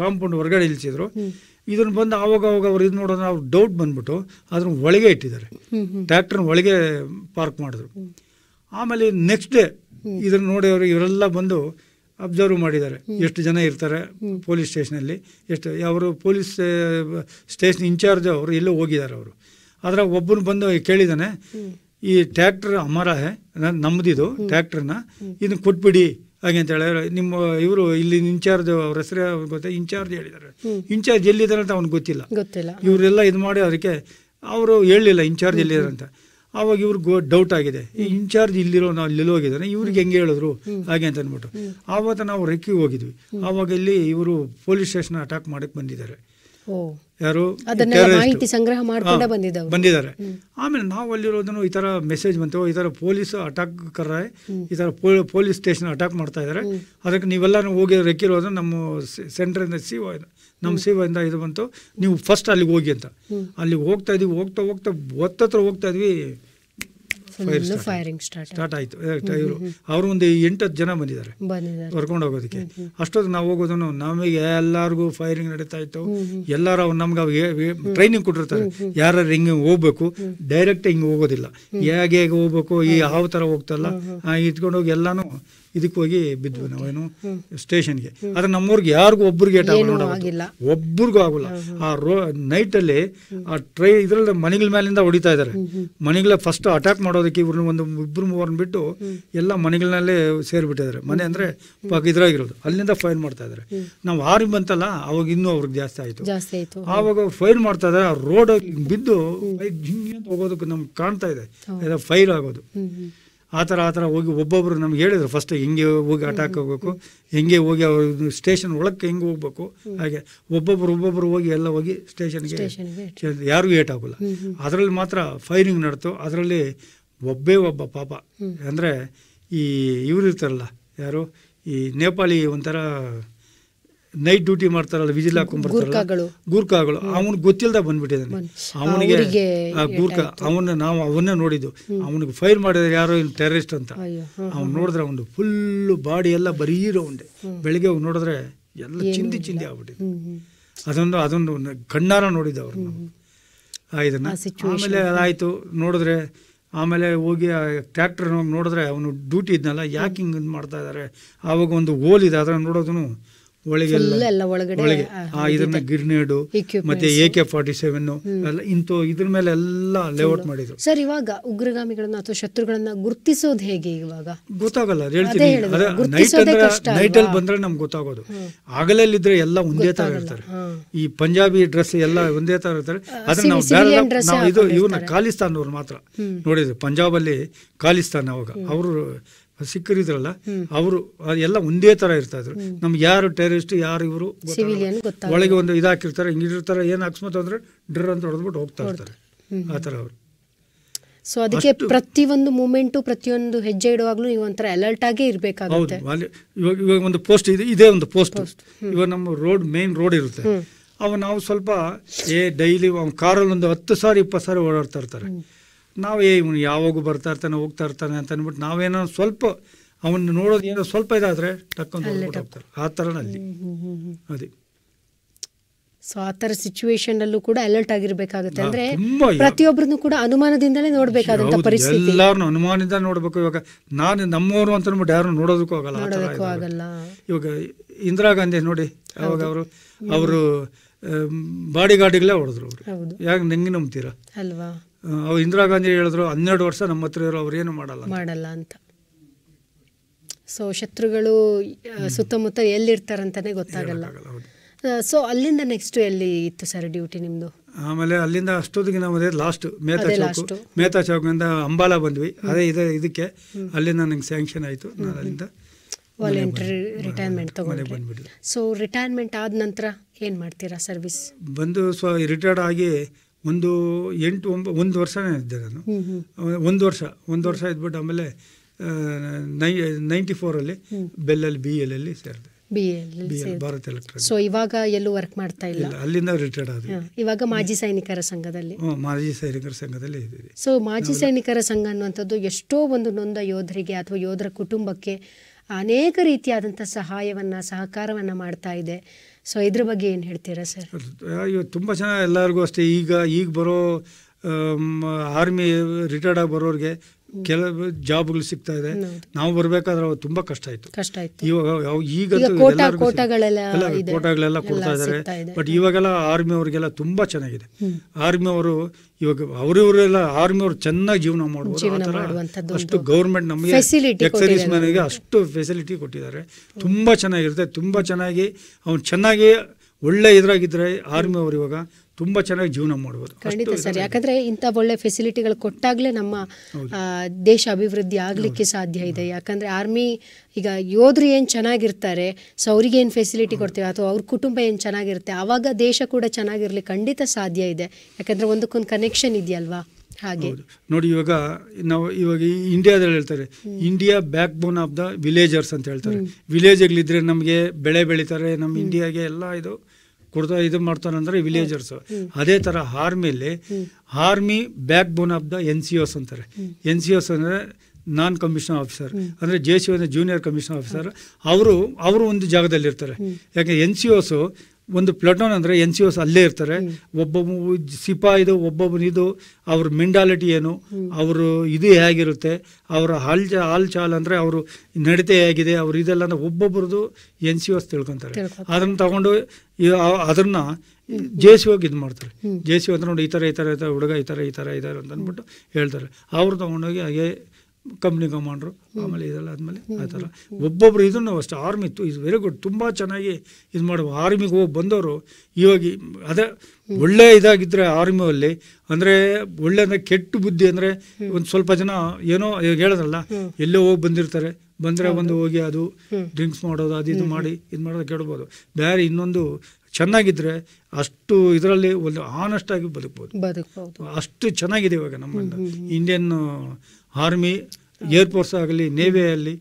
ಕಾಂಪೌಂಡ್ ಹೊರಗಡೆ ಇಳಿಸಿದ್ರು ಇದನ್ನ ಬಂದು ಆವಾಗ ಅವಾಗ ಅವ್ರು ಇದು ನೋಡೋದ್ರೆ ಅವ್ರು ಡೌಟ್ ಬಂದ್ಬಿಟ್ಟು ಅದನ್ನು ಒಳಗೆ ಇಟ್ಟಿದ್ದಾರೆ ಟ್ಯಾಕ್ಟ್ರನ್ನ ಒಳಗೆ ಪಾರ್ಕ್ ಮಾಡಿದ್ರು ಆಮೇಲೆ ನೆಕ್ಸ್ಟ್ ಡೇ ಇದನ್ನು ನೋಡಿ ಅವರು ಇವರೆಲ್ಲ ಬಂದು ಅಬ್ಸರ್ವ್ ಮಾಡಿದ್ದಾರೆ ಎಷ್ಟು ಜನ ಇರ್ತಾರೆ ಪೊಲೀಸ್ ಸ್ಟೇಷನಲ್ಲಿ ಎಷ್ಟು ಅವರು ಪೊಲೀಸ್ ಸ್ಟೇಷನ್ ಇನ್ಚಾರ್ಜ್ ಅವರು ಎಲ್ಲೋ ಹೋಗಿದ್ದಾರೆ ಅವರು ಅದ್ರಾಗ ಒಬ್ಬನು ಬಂದು ಕೇಳಿದಾನೆ ಈ ಟ್ಯಾಕ್ಟ್ರ್ ಅಮರ ನಮ್ಮದಿದು ಟ್ಯಾಕ್ಟ್ರನ್ನ ಇದನ್ನ ಕೊಟ್ಬಿಡಿ ಹಾಗೆ ಅಂತ ಹೇಳಿದ್ರೆ ನಿಮ್ಮ ಇವರು ಇಲ್ಲಿ ಇನ್ಚಾರ್ಜ್ ಅವ್ರ ಹೆಸರೇ ಗೊತ್ತಾ ಇನ್ಚಾರ್ಜ್ ಹೇಳಿದ್ದಾರೆ ಇನ್ಚಾರ್ಜ್ ಎಲ್ಲಿದ್ದಾರೆ ಅಂತ ಅವ್ನಿಗೆ ಗೊತ್ತಿಲ್ಲ ಇವರೆಲ್ಲ ಇದು ಮಾಡಿ ಅದಕ್ಕೆ ಅವರು ಹೇಳಲಿಲ್ಲ ಇನ್ಚಾರ್ಜ್ ಎಲ್ಲಿದ್ದಾರೆ ಅಂತ ಅವಾಗ ಇವ್ರಿಗೆ ಡೌಟ್ ಆಗಿದೆ ಈ ಇನ್ಚಾರ್ಜ್ ಇಲ್ಲಿರೋ ನಾವು ಇಲ್ಲಿ ಹೋಗಿದ್ದಾನೆ ಇವ್ರಿಗೆ ಹೆಂಗೆ ಹೇಳಿದ್ರು ಹಾಗೆ ಅಂತ ಅಂದ್ಬಿಟ್ಟು ಆವತ್ತು ನಾವು ರೆಕ್ಕಿಗೆ ಹೋಗಿದ್ವಿ ಆವಾಗ ಇಲ್ಲಿ ಇವರು ಪೊಲೀಸ್ ಸ್ಟೇಷನ್ ಅಟ್ಯಾಕ್ ಮಾಡಕ್ಕೆ ಬಂದಿದ್ದಾರೆ ಯಾರು ಸಂಗ್ರಹ ಬಂದಿದ್ದಾರೆ ಆಮೇಲೆ ನಾವು ಅಲ್ಲಿರೋದನ್ನು ಈ ತರ ಮೆಸೇಜ್ ಬಂತು ಈ ತರ ಪೊಲೀಸ್ ಅಟ್ಯಾಕ್ ಕರ್ರೆ ಈ ತರ ಪೊಲೀಸ್ ಸ್ಟೇಷನ್ ಅಟ್ಯಾಕ್ ಮಾಡ್ತಾ ಇದ್ದಾರೆ ಅದಕ್ಕೆ ನೀವೆಲ್ಲ ಹೋಗಿ ರೆಕ್ಕಿರೋದು ನಮ್ಮ ಸೆಂಟ್ರಿಂದ ಸಿ ನಮ್ಮ ಸೇವೆಯಿಂದ ಇದು ಬಂತು ನೀವು ಫಸ್ಟ್ ಅಲ್ಲಿಗೆ ಹೋಗಿ ಅಂತ ಅಲ್ಲಿಗೆ ಹೋಗ್ತಾ ಇದ್ವಿ ಹೋಗ್ತಾ ಹೋಗ್ತಾ ಒತ್ತತ್ರ ಹೋಗ್ತಾ ಇದ್ವಿ ಫೈರಿಂಗ್ ಸ್ಟಾರ್ಟ್ ಆಯಿತು ಇವರು ಅವರು ಒಂದು ಎಂಟತ್ತು ಜನ ಬಂದಿದ್ದಾರೆ ಕರ್ಕೊಂಡು ಹೋಗೋದಕ್ಕೆ ಅಷ್ಟೊತ್ತು ನಾವು ಹೋಗೋದನ್ನು ನಮಗೆ ಎಲ್ಲರಿಗೂ ಫೈರಿಂಗ್ ನಡೀತಾ ಇತ್ತು ಎಲ್ಲರೂ ಅವ್ರು ನಮ್ಗೆ ಟ್ರೈನಿಂಗ್ ಕೊಟ್ಟಿರ್ತಾರೆ ಯಾರು ಹಿಂಗೆ ಹೋಗ್ಬೇಕು ಡೈರೆಕ್ಟ್ ಹಿಂಗೆ ಹೋಗೋದಿಲ್ಲ ಹೇಗೆ ಹೇಗೆ ಹೋಗ್ಬೇಕು ಈ ಯಾವ ಥರ ಹೋಗ್ತಲ್ಲ ಇಟ್ಕೊಂಡು ಹೋಗಿ ಎಲ್ಲಾನು ಇದಕ್ಕೆ ಹೋಗಿ ಬಿದ್ವಿ ನಾವೇನು ಸ್ಟೇಷನ್ಗೆ ಆದರೆ ನಮ್ಮೂರ್ಗೆ ಯಾರಿಗೂ ಒಬ್ಬರಿಗೆ ಒಬ್ಬರಿಗೂ ಆಗೋಲ್ಲ ಆ ರೋ ನೈಟಲ್ಲಿ ಆ ಟ್ರೈ ಇದರಲ್ಲಿ ಮನೆಗಳ ಮೇಲಿಂದ ಹೊಡಿತಾ ಇದ್ದಾರೆ ಮನೆಗಳ ಫಸ್ಟ್ ಅಟ್ಯಾಕ್ ಮಾಡೋದಕ್ಕೆ ಇವ್ರನ್ನ ಒಂದು ಇಬ್ಬರು ಮೂವರನ್ನ ಬಿಟ್ಟು ಎಲ್ಲ ಮನೆಗಳನ್ನಲ್ಲೇ ಸೇರಿಬಿಟ್ಟಿದ್ದಾರೆ ಮನೆ ಅಂದರೆ ಪಕ್ಕ ಇದ್ರಾಗಿರೋದು ಅಲ್ಲಿಂದ ಫೈರ್ ಮಾಡ್ತಾ ಇದಾರೆ ನಾವು ಆರಿ ಬಂತಲ್ಲ ಅವಾಗ ಇನ್ನೂ ಅವ್ರಿಗೆ ಜಾಸ್ತಿ ಆಯಿತು ಆವಾಗ ಫೈರ್ ಮಾಡ್ತಾ ಇದ್ದಾರೆ ಆ ರೋಡ್ ಬಿದ್ದು ಹೋಗೋದಕ್ಕೆ ನಮ್ಗೆ ಕಾಣ್ತಾ ಇದೆ ಫೈರ್ ಆಗೋದು ಆ ಥರ ಆ ಥರ ಹೋಗಿ ಒಬ್ಬೊಬ್ಬರು ನಮ್ಗೆ ಹೇಳಿದ್ರು ಫಸ್ಟ್ ಹೆಂಗೆ ಹೋಗಿ ಅಟ್ಯಾಕ್ ಹೋಗ್ಬೇಕು ಹೆಂಗೆ ಹೋಗಿ ಅವ್ರ ಸ್ಟೇಷನ್ ಒಳಕ್ಕೆ ಹೆಂಗೆ ಹೋಗ್ಬೇಕು ಹಾಗೆ ಒಬ್ಬೊಬ್ಬರು ಒಬ್ಬೊಬ್ಬರು ಹೋಗಿ ಎಲ್ಲ ಹೋಗಿ ಸ್ಟೇಷನ್ಗೆ ಯಾರಿಗೂ ಆಗೋಲ್ಲ ಅದರಲ್ಲಿ ಮಾತ್ರ ಫೈರಿಂಗ್ ನಡೆತು ಅದರಲ್ಲಿ ಒಬ್ಬೇ ಒಬ್ಬ ಪಾಪ ಅಂದರೆ ಈ ಇವರು ಇರ್ತಾರಲ್ಲ ಯಾರು ಈ ನೇಪಾಳಿ ಒಂಥರ ನೈಟ್ ಡ್ಯೂಟಿ ಮಾಡ್ತಾರಲ್ಲ ವಿಜಿಲ್ ಹಾಕೊಂಡ್ಬರ್ತಾರಲ್ಲ ಗೂರ್ಖಾಗಳು ಅವನ್ ಗೊತ್ತಿಲ್ಲದ ಬಂದ್ಬಿಟ್ಟಿದ್ದಾನೆ ಅವನಿಗೆ ಗೂರ್ಖಾ ಅವನ್ನ ನಾವು ಅವನ್ನೇ ನೋಡಿದ್ದು ಅವನಿಗೆ ಫೈರ್ ಮಾಡಿದ್ರೆ ಯಾರೋ ಇನ್ ಟೆರರಿಸ್ಟ್ ಅಂತ ಅವ್ನು ನೋಡಿದ್ರೆ ಅವನು ಫುಲ್ ಬಾಡಿ ಎಲ್ಲ ಬರೀ ರೌಂಡೆ ಬೆಳಿಗ್ಗೆ ಅವ್ನು ನೋಡಿದ್ರೆ ಎಲ್ಲ ಚಿಂದಿ ಚಿಂದಿ ಆಗ್ಬಿಟ್ಟಿದೆ ಅದೊಂದು ಅದೊಂದು ಕಣ್ಣಾರ ನೋಡಿದ್ದು ಅವ್ರು ಇದನ್ನ ಆಮೇಲೆ ಅದಾಯಿತು ನೋಡಿದ್ರೆ ಆಮೇಲೆ ಹೋಗಿ ಆ ಟ್ರ್ಯಾಕ್ಟರ್ ನೋಡಿದ್ರೆ ಅವನು ಡ್ಯೂಟಿ ಇದ್ನಲ್ಲ ಯಾಕೆ ಹಿಂಗೆ ಮಾಡ್ತಾ ಇದ್ದಾರೆ ಆವಾಗ ಒಂದು ಹೋಲ್ ಇದೆ ಅದನ್ನು ನೋಡೋದನ್ನು ಒಳಗೆ ಎಲ್ಲ ಒಳಗಡೆ ಇದನ್ನ ಗಿರ್ನೇಡು ಮತ್ತೆ ಎ ಕೆ ಫಾರ್ಟಿ ಸೆವೆನ್ ಎಲ್ಲ ಇಂತು ಇದ್ರ ಮೇಲೆ ಎಲ್ಲ ಲೇಔಟ್ ಮಾಡಿದ್ರು ಸರ್ ಇವಾಗ ಉಗ್ರಗಾಮಿಗಳನ್ನ ಅಥವಾ ಶತ್ರುಗಳನ್ನ ಗುರುತಿಸೋದು ಹೇಗೆ ಇವಾಗ ಗೊತ್ತಾಗಲ್ಲ ಹೇಳ್ತೀನಿ ನೈಟ್ ಅಂದ್ರೆ ನೈಟ್ ಅಲ್ಲಿ ಬಂದ್ರೆ ನಮ್ಗೆ ಗೊತ್ತಾಗೋದು ಆಗಲಲ್ಲಿದ್ರೆ ಎಲ್ಲ ಒಂದೇ ತರ ಇರ್ತಾರೆ ಈ ಪಂಜಾಬಿ ಡ್ರೆಸ್ ಎಲ್ಲ ಒಂದೇ ತರ ಇರ್ತಾರೆ ಅದನ್ನ ನಾವು ಬೇರೆ ನಾವು ಇದು ಇವ್ರನ್ನ ಖಾಲಿಸ್ತಾನವ್ರು ಮಾತ್ರ ನೋಡಿದ್ರು ಅಲ್ಲಿ ಖಾಲಿಸ್ತಾನ್ ಅವಾಗ ಅವರು ಸಿಕ್ಕರಿದ್ರಲ್ಲ ಅವರು ಎಲ್ಲ ಒಂದೇ ತರ ಇರ್ತಾ ಇದ್ರು ನಮ್ಗೆ ಯಾರು ಟೆರರಿಸ್ಟ್ ಯಾರು ಇವರು ಒಳಗೆ ಒಂದು ಇದಾಕಿರ್ತಾರೆ ಹಿಂಗಿರ್ತಾರೆ ಏನು ಅಕಸ್ಮಾತ್ ಅಂದ್ರೆ ಡ್ರ ಅಂತ ಹೊಡೆದ್ಬಿಟ್ಟು ಹೋಗ್ತಾ ಇರ್ತಾರೆ ಆ ತರ ಅವರು ಸೊ ಅದಕ್ಕೆ ಪ್ರತಿಯೊಂದು ಮೂಮೆಂಟು ಪ್ರತಿಯೊಂದು ಹೆಜ್ಜೆ ಇಡುವಾಗಲೂ ನೀವು ಒಂಥರ ಅಲರ್ಟ್ ಆಗೇ ಇರಬೇಕಾಗುತ್ತೆ ಇವಾಗ ಒಂದು ಪೋಸ್ಟ್ ಇದೆ ಇದೇ ಒಂದು ಪೋಸ್ಟ್ ಇವಾಗ ನಮ್ಮ ರೋಡ್ ಮೇನ್ ರೋಡ್ ಇರುತ್ತೆ ಅವ ನಾವು ಸ್ವಲ್ಪ ಏ ಡೈಲಿ ಅವ್ನ ಕಾರಲ್ಲಿ ಒಂದು ಹತ್ತು ಸಾರಿ ಇಪ್ಪತ್ತು ಸಾರಿ ಓಡಾಡ್ತಾ ಇರ್ತಾರೆ ನಾವೇ ಇವನು ಯಾವಾಗ ಬರ್ತಾ ಇರ್ತಾನೆ ಹೋಗ್ತಾ ಇರ್ತಾನೆ ಅಂತ ಅಂದ್ಬಿಟ್ಟು ನಾವೇನೋ ಸ್ವಲ್ಪ ಅವನ್ನ ನೋಡೋದು ಏನೋ ಸ್ವಲ್ಪ ಇದಾದ್ರೆ ಟಕ್ಕಂತ ಹೋಗ್ತಾರೆ ಆ ಅಲ್ಲಿ ಅದೇ ಸೊ ಆ ಥರ ಅಲ್ಲೂ ಕೂಡ ಅಲರ್ಟ್ ಆಗಿರಬೇಕಾಗುತ್ತೆ ಅಂದ್ರೆ ಪ್ರತಿಯೊಬ್ಬರನ್ನು ಕೂಡ ಅನುಮಾನದಿಂದಲೇ ನೋಡಬೇಕಾದಂತ ಪರಿಸ್ಥಿತಿ ಎಲ್ಲರನ್ನೂ ಅನುಮಾನದಿಂದ ನೋಡ್ಬೇಕು ಇವಾಗ ನಾನು ನಮ್ಮವರು ಅಂತ ಅಂದ್ಬಿಟ್ಟು ಯಾರು ನೋಡೋದಕ್ಕೂ ಆಗಲ್ಲ ನೋಡೋದಕ್ಕೂ ಆಗಲ್ಲ ಇವಾಗ ಇಂದಿರಾ ಗಾಂಧಿ ನೋಡಿ ಅವಾಗ ಅವರು ಅವರು ಬಾಡಿ ಗಾಡಿಗಳೇ ಹೊಡೆದ್ರು ಅವರು ಯಾಕೆ ನಂಗೆ ನಂಬ್ತೀರಾ ಅಲ್ವಾ ಇಂದಿರಾ ಗಾಂಧಿ ಹೇಳಿದ್ರು ಹನ್ನೆರಡು ವರ್ಷ ನಮ್ಮ ಹತ್ರ ಇರೋ ಅವ್ರೇನು ಮಾಡಲ್ಲ ಮಾಡಲ್ಲ ಅಂತ ಸೊ ಶತ್ರುಗಳು ಸುತ್ತಮುತ್ತ ಎಲ್ಲಿರ್ತಾರಂತಾನೆ ಗೊತ್ತಾಗಲ್ಲ ಸೊ ಅಲ್ಲಿಂದ ನೆಕ್ಸ್ಟ್ ಎಲ್ಲಿ ಇತ್ತು ಸರ್ ಡ್ಯೂಟಿ ನಿಮ್ಮದು ಆಮೇಲೆ ಅಲ್ಲಿಂದ ಅಷ್ಟೊತ್ತಿಗೆ ನಾವು ಅದೇ ಲಾಸ್ಟ್ ಮೇತಾ ಚೌಕ್ ಮೇತಾ ಚೌಕಿಂದ ಅಂಬಾಲ ಬಂದ್ವಿ ಅದೇ ಇದೇ ಇದಕ್ಕೆ ಅಲ್ಲಿಂದ ನಂಗೆ ಸ್ಯಾಂಕ್ಷನ್ ಆಯಿತು ನಾನು ಅಲ್ಲಿಂದ ವಾಲಂಟ್ರಿ ರಿಟೈರ್ಮೆಂಟ್ ತಗೊಂಡು ಬಂದ್ಬಿಟ್ಟು ಸೊ ರಿಟೈರ್ಮೆಂಟ್ ಆದ ನಂತರ ಏನು ಮಾಡ್ತೀರಾ ಸರ್ವಿಸ್ ಬಂದು ಸ್ವ ರಿಟೈರ್ಡ್ ಆಗಿ ಒಂದು ಎಂಟು ಒಂಬ ಒಂದು ವರ್ಷನೇ ಇದ್ದೆ ನಾನು ಒಂದು ವರ್ಷ ಒಂದು ವರ್ಷ ಇದ್ಬಿಟ್ಟು ಆಮೇಲೆ ನೈ ನೈಂಟಿ ಫೋರಲ್ಲಿ ಬೆಲ್ಲಲ್ಲಿ ಬಿ ಎಲ್ ಸೇರಿದೆ ಭಾರತ ಸೊ ಇವಾಗ ಎಲ್ಲೂ ವರ್ಕ್ ಮಾಡ್ತಾ ಇಲ್ಲ ಅಲ್ಲಿಂದ ರಿಟೈರ್ಡ್ ಆದ ಇವಾಗ ಮಾಜಿ ಸೈನಿಕರ ಸಂಘದಲ್ಲಿ ಮಾಜಿ ಸೈನಿಕರ ಸಂಘದಲ್ಲಿ ಇದ್ದೀವಿ ಸೊ ಮಾಜಿ ಸೈನಿಕರ ಸಂಘ ಅನ್ನುವಂಥದ್ದು ಎಷ್ಟೋ ಒಂದು ನೊಂದ ಯೋಧರಿಗೆ ಅಥವಾ ಯೋಧರ ಕುಟುಂಬಕ್ಕೆ ಅನೇಕ ರೀತಿಯಾದಂಥ ಸಹಾಯವನ್ನು ಸಹಕಾರವನ್ನು ಮಾಡ್ತಾ ಇದೆ ಸೊ ಇದ್ರ ಬಗ್ಗೆ ಏನು ಹೇಳ್ತೀರಾ ಸರ್ ತುಂಬ ಜನ ಎಲ್ಲರಿಗೂ ಅಷ್ಟೇ ಈಗ ಈಗ ಬರೋ ಆರ್ಮಿ ರಿಟೈರ್ಡ್ ಆಗಿ ಬರೋರಿಗೆ ಕೆಲವು ಜಾಬ್ಗಳು ಸಿಗ್ತಾ ಇದೆ ನಾವು ಬರ್ಬೇಕಾದ್ರೆ ತುಂಬಾ ಕಷ್ಟ ಆಯ್ತು ಕಷ್ಟ ಆಯ್ತು ಇವಾಗ ಈಗ ಕೋಟಾಗಳೆಲ್ಲ ಕೊಡ್ತಾ ಇದ್ದಾರೆ ಬಟ್ ಇವಾಗೆಲ್ಲ ಆರ್ಮಿ ಅವ್ರಿಗೆಲ್ಲ ತುಂಬಾ ಚೆನ್ನಾಗಿದೆ ಆರ್ಮಿ ಅವರು ಇವಾಗ ಅವರಿವರೆಲ್ಲ ಆರ್ಮಿ ಅವರು ಚೆನ್ನಾಗಿ ಜೀವನ ಮಾಡಬಹುದು ಅಷ್ಟು ಗೌರ್ಮೆಂಟ್ ನಮಗೆ ಎಕ್ಸ್ ಸರ್ವಿಸ್ ಅಷ್ಟು ಫೆಸಿಲಿಟಿ ಕೊಟ್ಟಿದ್ದಾರೆ ತುಂಬಾ ಚೆನ್ನಾಗಿರುತ್ತೆ ತುಂಬಾ ಚೆನ್ನಾಗಿ ಅವ್ನು ಚೆನ್ನಾಗಿ ಒಳ್ಳೆ ಇದ್ರಾಗಿದ್ರೆ ಆರ್ಮಿ ಅವರು ಇವಾಗ ತುಂಬ ಚೆನ್ನಾಗಿ ಜೀವನ ಮಾಡ್ಬೋದು ಖಂಡಿತ ಸರ್ ಯಾಕಂದ್ರೆ ಇಂಥ ಒಳ್ಳೆ ಫೆಸಿಲಿಟಿಗಳು ಕೊಟ್ಟಾಗಲೇ ನಮ್ಮ ದೇಶ ಅಭಿವೃದ್ಧಿ ಆಗಲಿಕ್ಕೆ ಸಾಧ್ಯ ಇದೆ ಯಾಕಂದ್ರೆ ಆರ್ಮಿ ಈಗ ಯೋಧರು ಏನು ಚೆನ್ನಾಗಿರ್ತಾರೆ ಸೊ ಅವ್ರಿಗೆ ಏನು ಫೆಸಿಲಿಟಿ ಕೊಡ್ತೀವಿ ಅಥವಾ ಅವ್ರ ಕುಟುಂಬ ಏನು ಚೆನ್ನಾಗಿರುತ್ತೆ ಆವಾಗ ದೇಶ ಕೂಡ ಚೆನ್ನಾಗಿರಲಿ ಖಂಡಿತ ಸಾಧ್ಯ ಇದೆ ಯಾಕಂದ್ರೆ ಒಂದಕ್ಕೊಂದು ಕನೆಕ್ಷನ್ ಇದೆಯಲ್ವಾ ಹಾಗೆ ನೋಡಿ ಇವಾಗ ನಾವು ಇವಾಗ ಇಂಡಿಯಾದಲ್ಲಿ ಹೇಳ್ತಾರೆ India backbone of the villagers ಅಂತ ಹೇಳ್ತಾರೆ ವಿಲೇಜ್ಗಳಿದ್ರೆ ನಮಗೆ ಬೆಳೆ ಬೆಳಿತಾರೆ ನಮ್ಮ ಇಂಡಿಯಾಗೆ ಎಲ್ಲ ಇದು ಕೊಡ್ತಾ ಇದು ಮಾಡ್ತಾರೆ ಅಂದರೆ ವಿಲೇಜರ್ಸ್ ಅದೇ ಥರ ಆರ್ಮಿಲಿ army backbone of the N C Os ಅಂತಾರೆ ಎನ್ ಸಿ ಓಸ್ ಅಂದರೆ ನಾನ್ ಕಮಿಷನರ್ ಆಫೀಸರ್ ಅಂದರೆ ಜೆ ಸಿ ಅಂದರೆ ಜೂನಿಯರ್ ಕಮಿಷನರ್ ಆಫೀಸರ್ ಅವರು ಅವರು ಒಂದು ಜಾಗದಲ್ಲಿರ್ತಾರೆ ಯಾಕೆ ಎನ್ ಸಿ ಓಸು ಒಂದು ಪ್ಲಟೋನ್ ಅಂದರೆ ಎನ್ ಸಿ ಓಸ್ ಅಲ್ಲೇ ಇರ್ತಾರೆ ಒಬ್ಬೊಬ್ಬ ಸಿಪಾಯಿದು ಒಬ್ಬೊಬ್ಬನಿದು ಅವ್ರ ಮೆಂಟಾಲಿಟಿ ಏನು ಅವರು ಇದು ಹೇಗಿರುತ್ತೆ ಅವರ ಹಾಲ್ ಹಾಲ್ ಚಾಲ್ ಅಂದರೆ ಅವರು ನಡತೆ ಹೇಗಿದೆ ಅವರು ಇದೆಲ್ಲ ಅಂದರೆ ಒಬ್ಬೊಬ್ಬರದು ಎನ್ ಸಿ ಓಸ್ ತಿಳ್ಕೊತಾರೆ ಅದನ್ನು ತಗೊಂಡು ಅದನ್ನು ಜೆ ಸಿ ಹೋಗಿ ಇದು ಮಾಡ್ತಾರೆ ಜೆ ಸಿ ಅಂದ್ರೆ ನೋಡಿ ಈ ಥರ ಈ ಥರ ಈ ಥರ ಹುಡುಗ ಈ ಥರ ಈ ಥರ ಇದ್ದಾರೆ ಅಂತ ಅಂದ್ಬಿಟ್ಟು ಹೇಳ್ತಾರೆ ಅವ್ರು ತೊಗೊಂಡೋಗಿ ಹಾಗೆ ಕಂಪ್ನಿ ಕಮಾಂಡ್ರು ಆಮೇಲೆ ಇದೆಲ್ಲ ಆದಮೇಲೆ ಆ ಥರ ಒಬ್ಬೊಬ್ರು ಇದನ್ನು ಅಷ್ಟು ಆರ್ಮಿ ಇಸ್ ವೆರಿ ಗುಡ್ ತುಂಬ ಚೆನ್ನಾಗಿ ಇದು ಮಾಡುವ ಆರ್ಮಿಗೆ ಹೋಗಿ ಬಂದವರು ಇವಾಗ ಅದೇ ಒಳ್ಳೆ ಇದಾಗಿದ್ದರೆ ಆರ್ಮಿಯಲ್ಲಿ ಅಂದರೆ ಒಳ್ಳೆ ಅಂದರೆ ಕೆಟ್ಟ ಬುದ್ಧಿ ಅಂದರೆ ಒಂದು ಸ್ವಲ್ಪ ಜನ ಏನೋ ಇವಾಗ ಹೇಳೋದಲ್ಲ ಎಲ್ಲೋ ಹೋಗಿ ಬಂದಿರ್ತಾರೆ ಬಂದರೆ ಒಂದು ಹೋಗಿ ಅದು ಡ್ರಿಂಕ್ಸ್ ಮಾಡೋದು ಅದು ಇದು ಮಾಡಿ ಇದು ಮಾಡೋದು ಕೆಡ್ಬೋದು ಬೇರೆ ಇನ್ನೊಂದು ಚೆನ್ನಾಗಿದ್ರೆ ಅಷ್ಟು ಇದರಲ್ಲಿ ಒಂದು ಆನೆಸ್ಟ್ ಆಗಿ ಬದುಕಬಹುದು ಅಷ್ಟು ಚೆನ್ನಾಗಿದೆ ಇವಾಗ ನಮ್ಮ ಇಂಡಿಯನ್ ಆರ್ಮಿ ಏರ್ಫೋರ್ಸ್ ಆಗಲಿ ನೇವಿ ಆಗಲಿ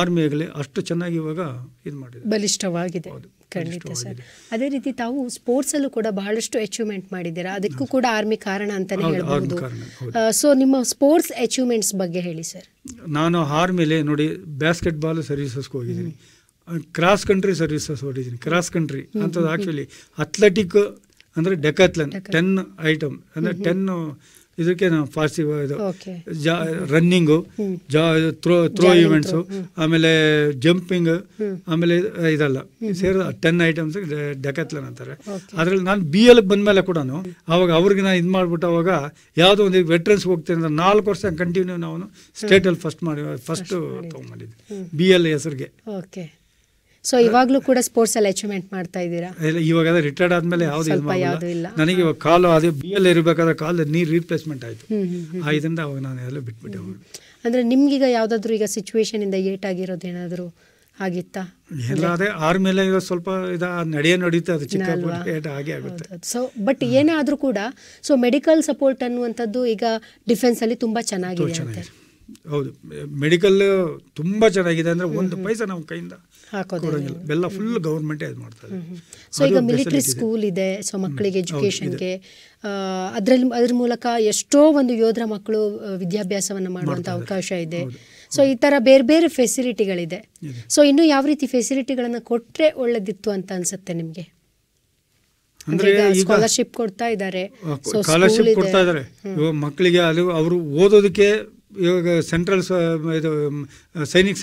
ಆರ್ಮಿ ಆಗಲಿ ಅಷ್ಟು ಚೆನ್ನಾಗಿ ಇವಾಗ ಇದು ಮಾಡಿದೆ ಬಲಿಷ್ಠವಾಗಿದೆ ಖಂಡಿತ ಸರ್ ಅದೇ ರೀತಿ ತಾವು ಸ್ಪೋರ್ಟ್ಸ್ ಅಲ್ಲೂ ಕೂಡ ಬಹಳಷ್ಟು ಅಚೀವ್ಮೆಂಟ್ ಮಾಡಿದ್ದೀರಾ ಅದಕ್ಕೂ ಕೂಡ ಆರ್ಮಿ ಕಾರಣ ಅಂತಾನೆ ಹೇಳಬಹುದು ಸೊ ನಿಮ್ಮ ಸ್ಪೋರ್ಟ್ಸ್ ಅಚೀವ್ಮೆಂಟ್ಸ್ ಬಗ್ಗೆ ಹೇಳಿ ಸರ್ ನಾನು ಆರ್ಮಿಲಿ ನೋಡಿ ಬ್ಯಾಸ್ಕೆಟ್ ಬಾಲ್ ಸರ್ವಿಸಸ್ಗೆ ಹೋಗಿದ್ದೀನಿ ಕ್ರಾಸ್ ಕಂಟ್ರಿ ಸರ್ವಿಸಸ್ ಹೊಡಿದ್ದೀನಿ ಕ್ರಾಸ್ ಕಂಟ್ರಿ ಅಂಥದ್ದು ಆ್ಯಕ್ಚುಲಿ ಅಥ್ಲೆಟಿಕ್ ಅಂದರೆ ಡೆಕತ್ಲನ್ ಟೆನ್ ಐಟಮ್ ಅಂದರೆ ಟೆನ್ ಇದಕ್ಕೆ ನಾನು ಫಾಸ್ಟ್ ಇದು ಜಾ ರನ್ನಿಂಗು ಜಾ ಥ್ರೋ ಥ್ರೋ ಈವೆಂಟ್ಸು ಆಮೇಲೆ ಜಂಪಿಂಗ್ ಆಮೇಲೆ ಇದೆಲ್ಲ ಸೇರಿದ ಟೆನ್ ಐಟಮ್ಸ್ ಡೆಕತ್ಲನ್ ಅಂತಾರೆ ಅದರಲ್ಲಿ ನಾನು ಬಿ ಎಲ್ ಬಂದಮೇಲೆ ಕೂಡ ಅವಾಗ ಅವ್ರಿಗೆ ನಾನು ಇದು ಮಾಡಿಬಿಟ್ಟು ಅವಾಗ ಯಾವುದೋ ಒಂದು ವೆಟ್ರನ್ಸ್ಗೆ ಹೋಗ್ತೀನಿ ಅಂದ್ರೆ ನಾಲ್ಕು ವರ್ಷ ಕಂಟಿನ್ಯೂ ನಾವು ಸ್ಟೇಟಲ್ಲಿ ಫಸ್ಟ್ ಮಾಡಿ ಫಸ್ಟು ಮಾಡಿದ್ವಿ ಬಿ ಎಲ್ ಹೆಸರಿಗೆ ಸೊ ಇವಾಗಲೂ ಕೂಡ ಸ್ಪೋರ್ಟ್ಸ್ ಅಲ್ಲಿ ಅಚೀವ್ಮೆಂಟ್ ಮಾಡ್ತಾ ಇದ್ದೀರಾ ಇವಾಗ ರಿಟೈರ್ಡ್ ಆದ್ಮೇಲೆ ಯಾವ್ದು ಇಲ್ಲ ನನಗೆ ಇವಾಗ ಕಾಲು ಅದೇ ಬಿ ಎಲ್ ಇರಬೇಕಾದ್ರೆ ಕಾಲು ನೀರು ರೀಪ್ಲೇಸ್ಮೆಂಟ್ ಆಯ್ತು ಇದರಿಂದ ಅವಾಗ ನಾನು ಎಲ್ಲ ಬಿಟ್ಬಿಟ್ಟೆ ಅಂದರೆ ನಿಮ್ಗೀಗ ಯಾವುದಾದ್ರೂ ಈಗ ಸಿಚುವೇಶನ್ ಇಂದ ಏಟ್ ಆಗಿರೋದು ಏನಾದರೂ ಆಗಿತ್ತಾ ಎಲ್ಲ ಅದೇ ಆರ್ಮೇಲೆ ಈಗ ಸ್ವಲ್ಪ ಇದು ನಡೆಯೇ ನಡೀತಾ ಅದು ಚಿಕ್ಕ ಹಾಗೆ ಆಗುತ್ತೆ ಸೊ ಬಟ್ ಏನೇ ಆದರೂ ಕೂಡ ಸೊ ಮೆಡಿಕಲ್ ಸಪೋರ್ಟ್ ಅನ್ನುವಂಥದ್ದು ಈಗ ಡಿಫೆನ್ಸ್ ಅಲ್ಲಿ ತುಂಬಾ ಚೆನ್ನಾಗಿದೆ ಹೌದು ಮೆಡಿಕಲ್ ತುಂಬ ಚೆನ್ನಾಗಿದೆ ಅಂದರೆ ಒಂದು ಪೈಸೆ ನಮ್ಮ ಕೈಯಿಂದ ಹಾಕೋದಿಲ್ಲ ಬೆಲ್ಲ ಫುಲ್ ಗೌರ್ಮೆಂಟೇ ಅದು ಮಾಡ್ತಾರೆ ಸೊ ಈಗ ಮಿಲಿಟರಿ ಸ್ಕೂಲ್ ಇದೆ ಸೊ ಮಕ್ಕಳಿಗೆ ಎಜುಕೇಷನ್ಗೆ ಅದರಲ್ಲಿ ಅದ್ರ ಮೂಲಕ ಎಷ್ಟೋ ಒಂದು ಯೋಧರ ಮಕ್ಕಳು ವಿದ್ಯಾಭ್ಯಾಸವನ್ನು ಮಾಡುವಂಥ ಅವಕಾಶ ಇದೆ ಸೊ ಈ ಥರ ಬೇರೆ ಬೇರೆ ಫೆಸಿಲಿಟಿಗಳಿದೆ ಸೊ ಇನ್ನೂ ಯಾವ ರೀತಿ ಫೆಸಿಲಿಟಿಗಳನ್ನು ಕೊಟ್ಟರೆ ಒಳ್ಳೆದಿತ್ತು ಅಂತ ಅನ್ಸುತ್ತೆ ನಿಮಗೆ ಅಂದ್ರೆ ಸ್ಕಾಲರ್ಶಿಪ್ ಕೊಡ್ತಾ ಇದ್ದಾರೆ ಸ್ಕಾಲರ್ಶಿಪ್ ಕೊಡ್ತಾ ಇದ್ದಾರೆ ಮಕ್ಕಳಿಗೆ ಅದು ಅವರು ಓದೋದಕ್ಕೆ ಇವಾಗ ಸೆಂಟ್ರಲ್ ಇದು ಸೈನಿಕ್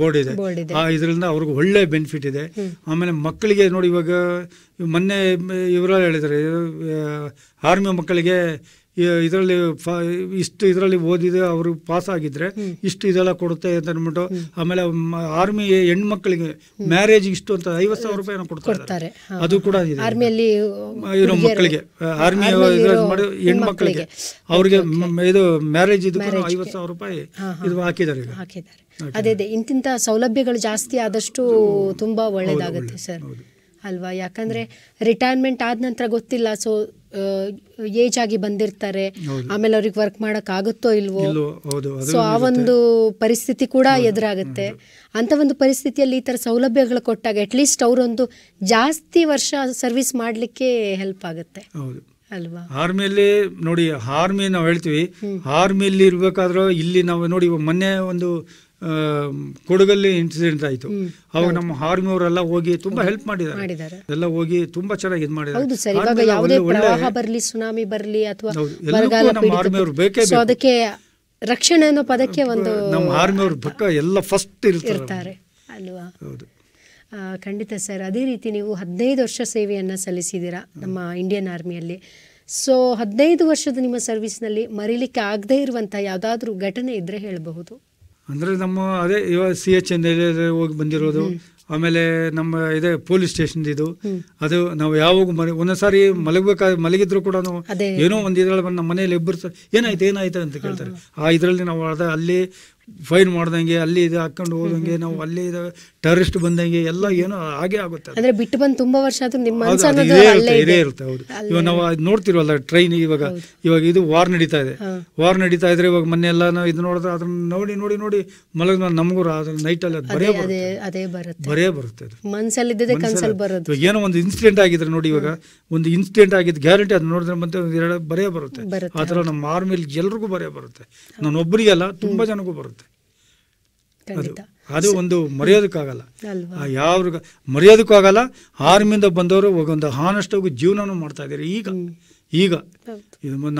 ಬೋರ್ಡ್ ಇದೆ ಆ ಇದರಿಂದ ಅವ್ರಿಗೆ ಒಳ್ಳೆ ಬೆನಿಫಿಟ್ ಇದೆ ಆಮೇಲೆ ಮಕ್ಕಳಿಗೆ ನೋಡಿ ಇವಾಗ ಮೊನ್ನೆ ಇವರೆಲ್ಲ ಹೇಳಿದ್ದಾರೆ ಆರ್ಮಿ ಮಕ್ಕಳಿಗೆ ಇದರಲ್ಲಿ ಇಷ್ಟು ಇದರಲ್ಲಿ ಓದಿದೆ ಅವರು ಪಾಸ್ ಆಗಿದ್ರೆ ಇಷ್ಟು ಇದೆಲ್ಲ ಕೊಡುತ್ತೆ ಅಂತ ಅಂದ್ಬಿಟ್ಟು ಆಮೇಲೆ ಆರ್ಮಿ ಹೆಣ್ಮಕ್ಳಿಗೆ ಮ್ಯಾರೇಜ್ ಇಷ್ಟು ಅಂತ ಐವತ್ತು ಸಾವಿರ ರೂಪಾಯಿ ಕೊಡ್ತಾರೆ ಅದು ಕೂಡ ಇದೆ ಆರ್ಮಿಯಲ್ಲಿ ಇರೋ ಮಕ್ಕಳಿಗೆ ಆರ್ಮಿ ಹೆಣ್ಮಕ್ಳಿಗೆ ಅವ್ರಿಗೆ ಇದು ಮ್ಯಾರೇಜ್ ಇದು ಐವತ್ತು ಸಾವಿರ ರೂಪಾಯಿ ಇದು ಹಾಕಿದ್ದಾರೆ ಅದೇ ಅದೇ ಇಂತಿಂತ ಸೌಲಭ್ಯಗಳು ಜಾಸ್ತಿ ಆದಷ್ಟು ತುಂಬಾ ಒಳ್ಳೇದಾಗುತ್ತೆ ಸರ್ ಅಲ್ವಾ ಯಾಕಂದ್ರೆ ರಿಟೈರ್ಮೆಂಟ್ ಆದ ನಂತರ ಗೊತ್ತಿಲ್ಲ ಸೊ ಏಜ್ ಆಗಿ ಬಂದಿರ್ತಾರೆ ಆಮೇಲೆ ಅವ್ರಿಗೆ ವರ್ಕ್ ಆಗುತ್ತೋ ಇಲ್ವೋ ಸೊ ಆ ಒಂದು ಪರಿಸ್ಥಿತಿ ಕೂಡ ಎದುರಾಗುತ್ತೆ ಅಂತ ಒಂದು ಪರಿಸ್ಥಿತಿಯಲ್ಲಿ ಈ ತರ ಸೌಲಭ್ಯಗಳು ಕೊಟ್ಟಾಗ ಅಟ್ಲೀಸ್ಟ್ ಅವರೊಂದು ಜಾಸ್ತಿ ವರ್ಷ ಸರ್ವಿಸ್ ಮಾಡಲಿಕ್ಕೆ ಹೆಲ್ಪ್ ಆಗುತ್ತೆ ಅಲ್ವಾ ಆರ್ಮಿಯಲ್ಲಿ ನೋಡಿ ಆರ್ಮಿ ನಾವು ಹೇಳ್ತೀವಿ ಆರ್ಮಿಯಲ್ಲಿ ಇರಬೇಕಾದ್ರೆ ಇಲ್ಲಿ ನಾವು ನೋಡಿ ಮೊನ್ನೆ ಒಂದು ಕೊಡಗಲ್ಲಿ ಇನ್ಸಿಡೆಂಟ್ ಆಯ್ತು ಅವಾಗ ನಮ್ಮ ಆರ್ಮಿ ಅವರೆಲ್ಲ ಹೋಗಿ ತುಂಬಾ ಹೆಲ್ಪ್ ಮಾಡಿದ್ದಾರೆ ಎಲ್ಲ ಹೋಗಿ ತುಂಬಾ ಚೆನ್ನಾಗಿ ಇದು ಮಾಡಿದ್ದಾರೆ ಸುನಾಮಿ ಬರಲಿ ಅಥವಾ ರಕ್ಷಣೆ ಅನ್ನೋ ಪದಕ್ಕೆ ಒಂದು ನಮ್ಮ ಪಕ್ಕ ಎಲ್ಲ ಫಸ್ಟ್ ಇರ್ತಾರೆ ಅಲ್ವಾ ಹೌದು ಖಂಡಿತ ಸರ್ ಅದೇ ರೀತಿ ನೀವು ಹದಿನೈದು ವರ್ಷ ಸೇವೆಯನ್ನ ಸಲ್ಲಿಸಿದ್ದೀರಾ ನಮ್ಮ ಇಂಡಿಯನ್ ಆರ್ಮಿಯಲ್ಲಿ ಸೊ ಹದಿನೈದು ವರ್ಷದ ನಿಮ್ಮ ಸರ್ವಿಸ್ನಲ್ಲಿ ಮರಿಲಿಕ್ಕೆ ಆಗದೇ ಇರುವಂತಹ ಯಾವುದಾದ್ರೂ ಘಟನೆ ಇದ್ರೆ ಹೇಳಬಹುದು ಅಂದ್ರೆ ನಮ್ಮ ಅದೇ ಇವಾಗ ಸಿ ಎಚ್ ಎನ್ ಹೋಗಿ ಬಂದಿರೋದು ಆಮೇಲೆ ನಮ್ಮ ಇದೇ ಪೊಲೀಸ್ ಸ್ಟೇಷನ್ ಇದು ಅದು ನಾವು ಯಾವಾಗ ಮನೆ ಒಂದೊಂದ್ಸಾರಿ ಮಲಗಬೇಕಾದ ಮಲಗಿದ್ರು ಕೂಡ ನಾವು ಏನೋ ಒಂದು ಇದ್ರಲ್ಲಿ ನಮ್ಮ ಮನೆಯಲ್ಲಿ ಇಬ್ಬರು ಏನಾಯ್ತು ಏನಾಯ್ತು ಅಂತ ಕೇಳ್ತಾರೆ ಆ ಇದರಲ್ಲಿ ನಾವು ಅದ ಅಲ್ಲಿ ಫೈನ್ ಮಾಡ್ದಂಗೆ ಅಲ್ಲಿ ಇದು ಹಾಕೊಂಡು ಹೋದಂಗೆ ನಾವು ಅಲ್ಲಿ ಟೂರಿಸ್ಟ್ ಬಂದಂಗೆ ಎಲ್ಲ ಏನೋ ಹಾಗೆ ಆಗುತ್ತೆ ಅಂದ್ರೆ ಬಿಟ್ಟು ಬಂದು ತುಂಬಾ ವರ್ಷ ಆದ್ರೂ ನಿಮ್ಮ ಇದೇ ಇರುತ್ತೆ ಹೌದು ಇವಾಗ ನಾವು ನೋಡ್ತಿರ್ವಲ್ಲ ಟ್ರೈನ್ ಇವಾಗ ಇವಾಗ ಇದು ವಾರ್ ನಡೀತಾ ಇದೆ ವಾರ್ ನಡೀತಾ ಇದ್ರೆ ಇವಾಗ ಮೊನ್ನೆ ಎಲ್ಲ ನಾವು ಇದು ನೋಡಿದ್ರೆ ಅದನ್ನ ನೋಡಿ ನೋಡಿ ನೋಡಿ ಮಲಗ ನಮಗೂ ನೈಟ್ ಅಲ್ಲಿ ಬರೇ ಬರುತ್ತೆ ಬರೇ ಬರುತ್ತೆ ಬರುತ್ತೆ ಏನೋ ಒಂದು ಇನ್ಸಿಡೆಂಟ್ ಆಗಿದ್ರೆ ನೋಡಿ ಇವಾಗ ಒಂದು ಇನ್ಸಿಡೆಂಟ್ ಆಗಿದ್ ಗ್ಯಾರಂಟಿ ಅದನ್ನ ನೋಡಿದ್ರೆ ಮತ್ತೆ ಎರಡು ಬರೇ ಬರುತ್ತೆ ಆ ಥರ ನಮ್ಮ ಆರ್ಮಿಲಿ ಎಲ್ರಿಗೂ ಬರೇ ಬರುತ್ತೆ ನಾನು ಅಲ್ಲ ತುಂಬಾ ಜನಕ್ಕೂ ಬರುತ್ತೆ ಅದು ಅದು ಒಂದು ಮರೆಯೋದಕ್ಕಾಗಲ್ಲ ಯಾವ ಆಗಲ್ಲ ಆರ್ಮಿಯಿಂದ ಬಂದವರು ಒಂದು ಹಾನೆಸ್ಟಾಗಿ ಜೀವನ ಮಾಡ್ತಾ ಇದ್ದಾರೆ ಈಗ ಈಗ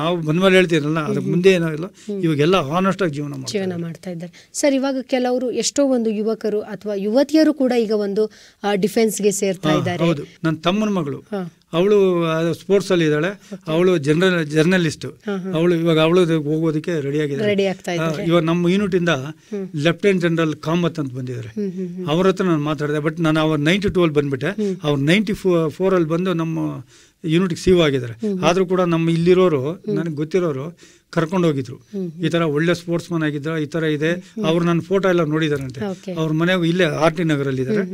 ನಾವು ಬಂದ್ಮೇಲೆ ಹೇಳ್ತೀರಲ್ಲ ಅದ್ರ ಮುಂದೆ ಏನಾಗಿಲ್ಲ ಇವಾಗೆಲ್ಲ ಹಾನೆಸ್ಟ್ ಆಗಿ ಜೀವನ ಜೀವನ ಮಾಡ್ತಾ ಇದ್ದಾರೆ ಸರ್ ಇವಾಗ ಕೆಲವರು ಎಷ್ಟೋ ಒಂದು ಯುವಕರು ಅಥವಾ ಯುವತಿಯರು ಕೂಡ ಈಗ ಒಂದು ಡಿಫೆನ್ಸ್ ಗೆ ಸೇರ್ತಾ ಇದ್ದಾರೆ ಹೌದು ನನ್ನ ತಮ್ಮನ ಮಗಳು ಅವಳು ಸ್ಪೋರ್ಟ್ಸ್ ಅಲ್ಲಿ ಇದ್ದಾಳೆ ಅವಳು ಜರ್ನಲ್ ಜರ್ನಲಿಸ್ಟ್ ಅವಳು ಇವಾಗ ಅವಳು ಹೋಗೋದಕ್ಕೆ ರೆಡಿ ಆಗಿದೆ ಇವಾಗ ನಮ್ಮ ಯೂನಿಟ್ ಇಂದ ಲೆಫ್ಟಿನೆಂಟ್ ಜನರಲ್ ಕಾಮತ್ ಅಂತ ಬಂದಿದ್ದಾರೆ ಅವ್ರ ಹತ್ರ ನಾನು ಮಾತಾಡಿದೆ ಬಟ್ ನಾನು ಅವ್ರ ನೈಂಟಿ ಟೂ ಅಲ್ಲಿ ಬಂದ್ಬಿಟ್ಟೆ ಅವ್ರು ನೈಂಟಿ ಫೋರ್ ಅಲ್ಲಿ ಬಂದು ನಮ್ಮ ಯೂನಿಟ್ಗೆ ಸೇವ್ ಆಗಿದ್ದಾರೆ ಆದರೂ ಕೂಡ ನಮ್ಮ ಇಲ್ಲಿರೋರು ನನಗೆ ಗೊತ್ತಿರೋರು ಕರ್ಕೊಂಡು ಹೋಗಿದ್ರು ಈ ತರ ಒಳ್ಳೆ ಸ್ಪೋರ್ಟ್ಸ್ ಮನ್ ಆಗಿದ್ದ ಈ ತರ ಇದೆ ಅವ್ರು ನನ್ನ ಫೋಟೋ ಎಲ್ಲ ನೋಡಿದಾರಂತೆ ಅವ್ರ ಮನೆ ಇಲ್ಲೇ ಆರ್ ಟಿ ನಗರಲ್ಲಿ ಇದ್ದಾರೆ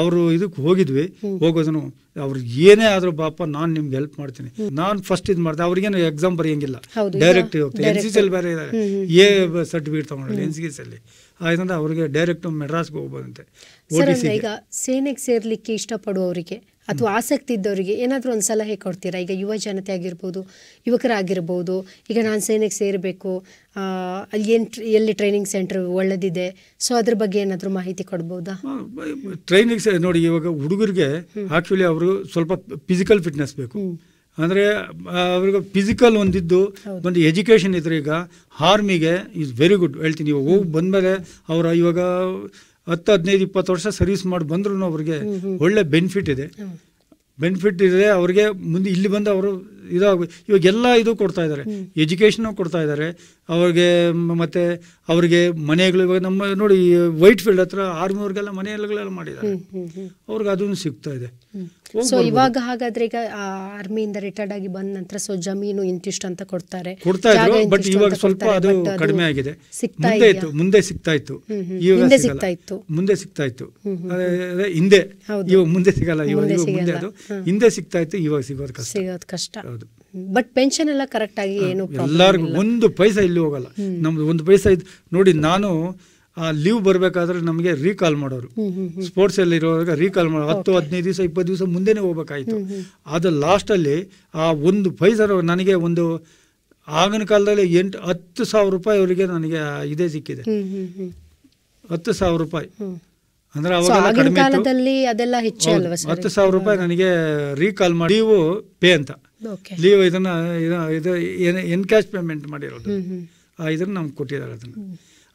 ಅವರು ಇದಕ್ಕೆ ಹೋಗಿದ್ವಿ ಹೋಗೋದನ್ನು ಅವ್ರಿಗೆ ಏನೇ ಆದ್ರೂ ಬಾಪ ನಾನು ನಿಮ್ಗೆ ಹೆಲ್ಪ್ ಮಾಡ್ತೀನಿ ನಾನು ಫಸ್ಟ್ ಇದು ಮಾಡ್ದೆ ಅವ್ರಿಗೇನು ಎಕ್ಸಾಮ್ ಬರೆಯಂಗಿಲ್ಲ ಡೈರೆಕ್ಟ್ ಹೋಗ್ತಾರೆ ಎನ್ ಸಿ ಸಿ ಅಲ್ಲಿ ಬೇರೆ ಎ ಸರ್ಟಿಫಿಕೇಟ್ ತಗೊಂಡ್ರೆ ಎನ್ ಸಿ ಸಿ ಅಲ್ಲಿ ಅವರಿಗೆ ಅವ್ರಿಗೆ ಡೈರೆಕ್ಟ್ ಮೆಡ್ರಾಸ್ಗೆ ಹೋಗ್ಬೋದಂತೆ ಈಗ ಸೇನೆಗೆ ಸೇರ್ಲಿಕ್ಕೆ ಇಷ್ಟಪಡುವವರಿಗೆ ಅಥವಾ ಆಸಕ್ತಿ ಇದ್ದವರಿಗೆ ಏನಾದರೂ ಒಂದು ಸಲಹೆ ಕೊಡ್ತೀರಾ ಈಗ ಯುವ ಜನತೆ ಆಗಿರ್ಬೋದು ಯುವಕರಾಗಿರ್ಬೋದು ಈಗ ನಾನು ಸೇನೆಗೆ ಸೇರಬೇಕು ಅಲ್ಲಿ ಏನು ಎಲ್ಲಿ ಟ್ರೈನಿಂಗ್ ಸೆಂಟರ್ ಒಳ್ಳೆದಿದೆ ಸೊ ಅದ್ರ ಬಗ್ಗೆ ಏನಾದರೂ ಮಾಹಿತಿ ಕೊಡ್ಬೋದಾ ಟ್ರೈನಿಂಗ್ ನೋಡಿ ಇವಾಗ ಹುಡುಗರಿಗೆ ಆ್ಯಕ್ಚುಲಿ ಅವರು ಸ್ವಲ್ಪ ಫಿಸಿಕಲ್ ಫಿಟ್ನೆಸ್ ಬೇಕು ಅಂದರೆ ಅವ್ರಿಗೆ ಫಿಸಿಕಲ್ ಒಂದಿದ್ದು ಒಂದು ಎಜುಕೇಷನ್ ಇದ್ರೆ ಈಗ ಆರ್ಮಿಗೆ ಇಸ್ ವೆರಿ ಗುಡ್ ಹೇಳ್ತೀನಿ ಇವಾಗ ಹೋಗಿ ಬಂದಮೇಲೆ ಅವರ ಇವಾಗ ಹತ್ತು ಹದಿನೈದು ಇಪ್ಪತ್ತು ವರ್ಷ ಸರ್ವಿಸ್ ಮಾಡಿ ಬಂದ್ರು ಅವ್ರಿಗೆ ಒಳ್ಳೆ ಬೆನಿಫಿಟ್ ಇದೆ ಬೆನಿಫಿಟ್ ಇದೆ ಅವ್ರಿಗೆ ಮುಂದೆ ಇಲ್ಲಿ ಬಂದು ಅವರು ಇವಾಗ ಇವಾಗೆಲ್ಲ ಇದು ಕೊಡ್ತಾ ಇದ್ದಾರೆ ಎಜುಕೇಷನು ಕೊಡ್ತಾ ಇದ್ದಾರೆ ಅವ್ರಿಗೆ ಮತ್ತೆ ಅವ್ರಿಗೆ ಮನೆಗಳು ಇವಾಗ ನಮ್ಮ ನೋಡಿ ವೈಟ್ ಫೀಲ್ಡ್ ಹತ್ರ ಅವ್ರಿಗೆಲ್ಲ ಮನೆಗಳೆಲ್ಲ ಮಾಡಿದ್ದಾರೆ ಅವ್ರಿಗೆ ಅದನ್ನು ಸಿಗ್ತಾ ಇದೆ ಸೊ ಇವಾಗ ಹಾಗಾದ್ರೆ ಈಗ ಆರ್ಮಿಯಿಂದ ರಿಟೈರ್ಡ್ ಆಗಿ ಬಂದ ನಂತರ ಸೊ ಜಮೀನು ಇಂಟಿಷ್ಟ್ ಅಂತ ಕೊಡ್ತಾರೆ ಕೊಡ್ತಾ ಬಟ್ ಇವಾಗ ಸ್ವಲ್ಪ ಅದು ಕಡಿಮೆ ಆಗಿದೆ ಮುಂದೆ ಇತ್ತು ಮುಂದೆ ಸಿಗ್ತಾ ಇತ್ತು ಮುಂದೆ ಸಿಗ್ತಾ ಇತ್ತು ಮುಂದೆ ಸಿಗ್ತಾ ಇತ್ತು ಹಿಂದೆ ಇವಾಗ ಮುಂದೆ ಸಿಗಲ್ಲ ಇವಾಗ ಮುಂದೆ ಅದು ಹಿಂದೆ ಸಿಗ್ತಾ ಇತ್ತು ಇವಾಗ ಸಿಗೋದು ಕಷ್ಟ ಸಿಗೋದು ಕಷ್ಟ ಹೌದು ಬಟ್ ಪೆನ್ಷನ್ ಎಲ್ಲ ಕರೆಕ್ಟ್ ಆಗಿ ಏನು ಎಲ್ಲರಿಗೂ ಒಂದು ಪೈಸಾ ಇಲ್ಲಿ ಹೋಗಲ್ಲ ನಮ್ದು ಒಂದು ಪೈಸಾ ಇದು ನೋಡಿ ನಾನು ಆ ಲೀವ್ ಬರಬೇಕಾದ್ರೆ ನಮಗೆ ರೀಕಾಲ್ ಮಾಡೋರು ಸ್ಪೋರ್ಟ್ಸ್ ಅಲ್ಲಿ ಇರೋವಾಗ ರೀಕಾಲ್ ಮಾಡೋ ಹತ್ತು ಹದಿನೈದು ದಿವಸ ಇಪ್ಪತ್ತು ದಿವಸ ಮುಂದೆನೆ ಹೋಗ್ಬೇಕಾಯ್ತು ಅದು ಲಾಸ್ಟಲ್ಲಿ ಆ ಒಂದು ಪೈಸರು ನನಗೆ ಒಂದು ಆಗಿನ ಕಾಲದಲ್ಲಿ ಎಂಟು ಹತ್ತು ಸಾವಿರ ರೂಪಾಯಿ ಅವರಿಗೆ ನನಗೆ ಇದೇ ಸಿಕ್ಕಿದೆ ಹತ್ತು ಸಾವಿರ ರೂಪಾಯಿ ಅಂದ್ರೆ ಅವಾಗ ಕಡಿಮೆ ಹತ್ತು ಸಾವಿರ ರೂಪಾಯಿ ನನಗೆ ರೀಕಾಲ್ ಮಾಡಿ ಲೀವು ಪೇ ಅಂತ ಲೀವ್ ಇದನ್ನ ಇದು ಎನ್ ಕ್ಯಾಶ್ ಪೇಮೆಂಟ್ ಮಾಡಿರೋದು ಇದನ್ನು ನಮ್ಗೆ ಕೊಟ್ಟಿದ್ದಾರೆ ಅದನ್ನು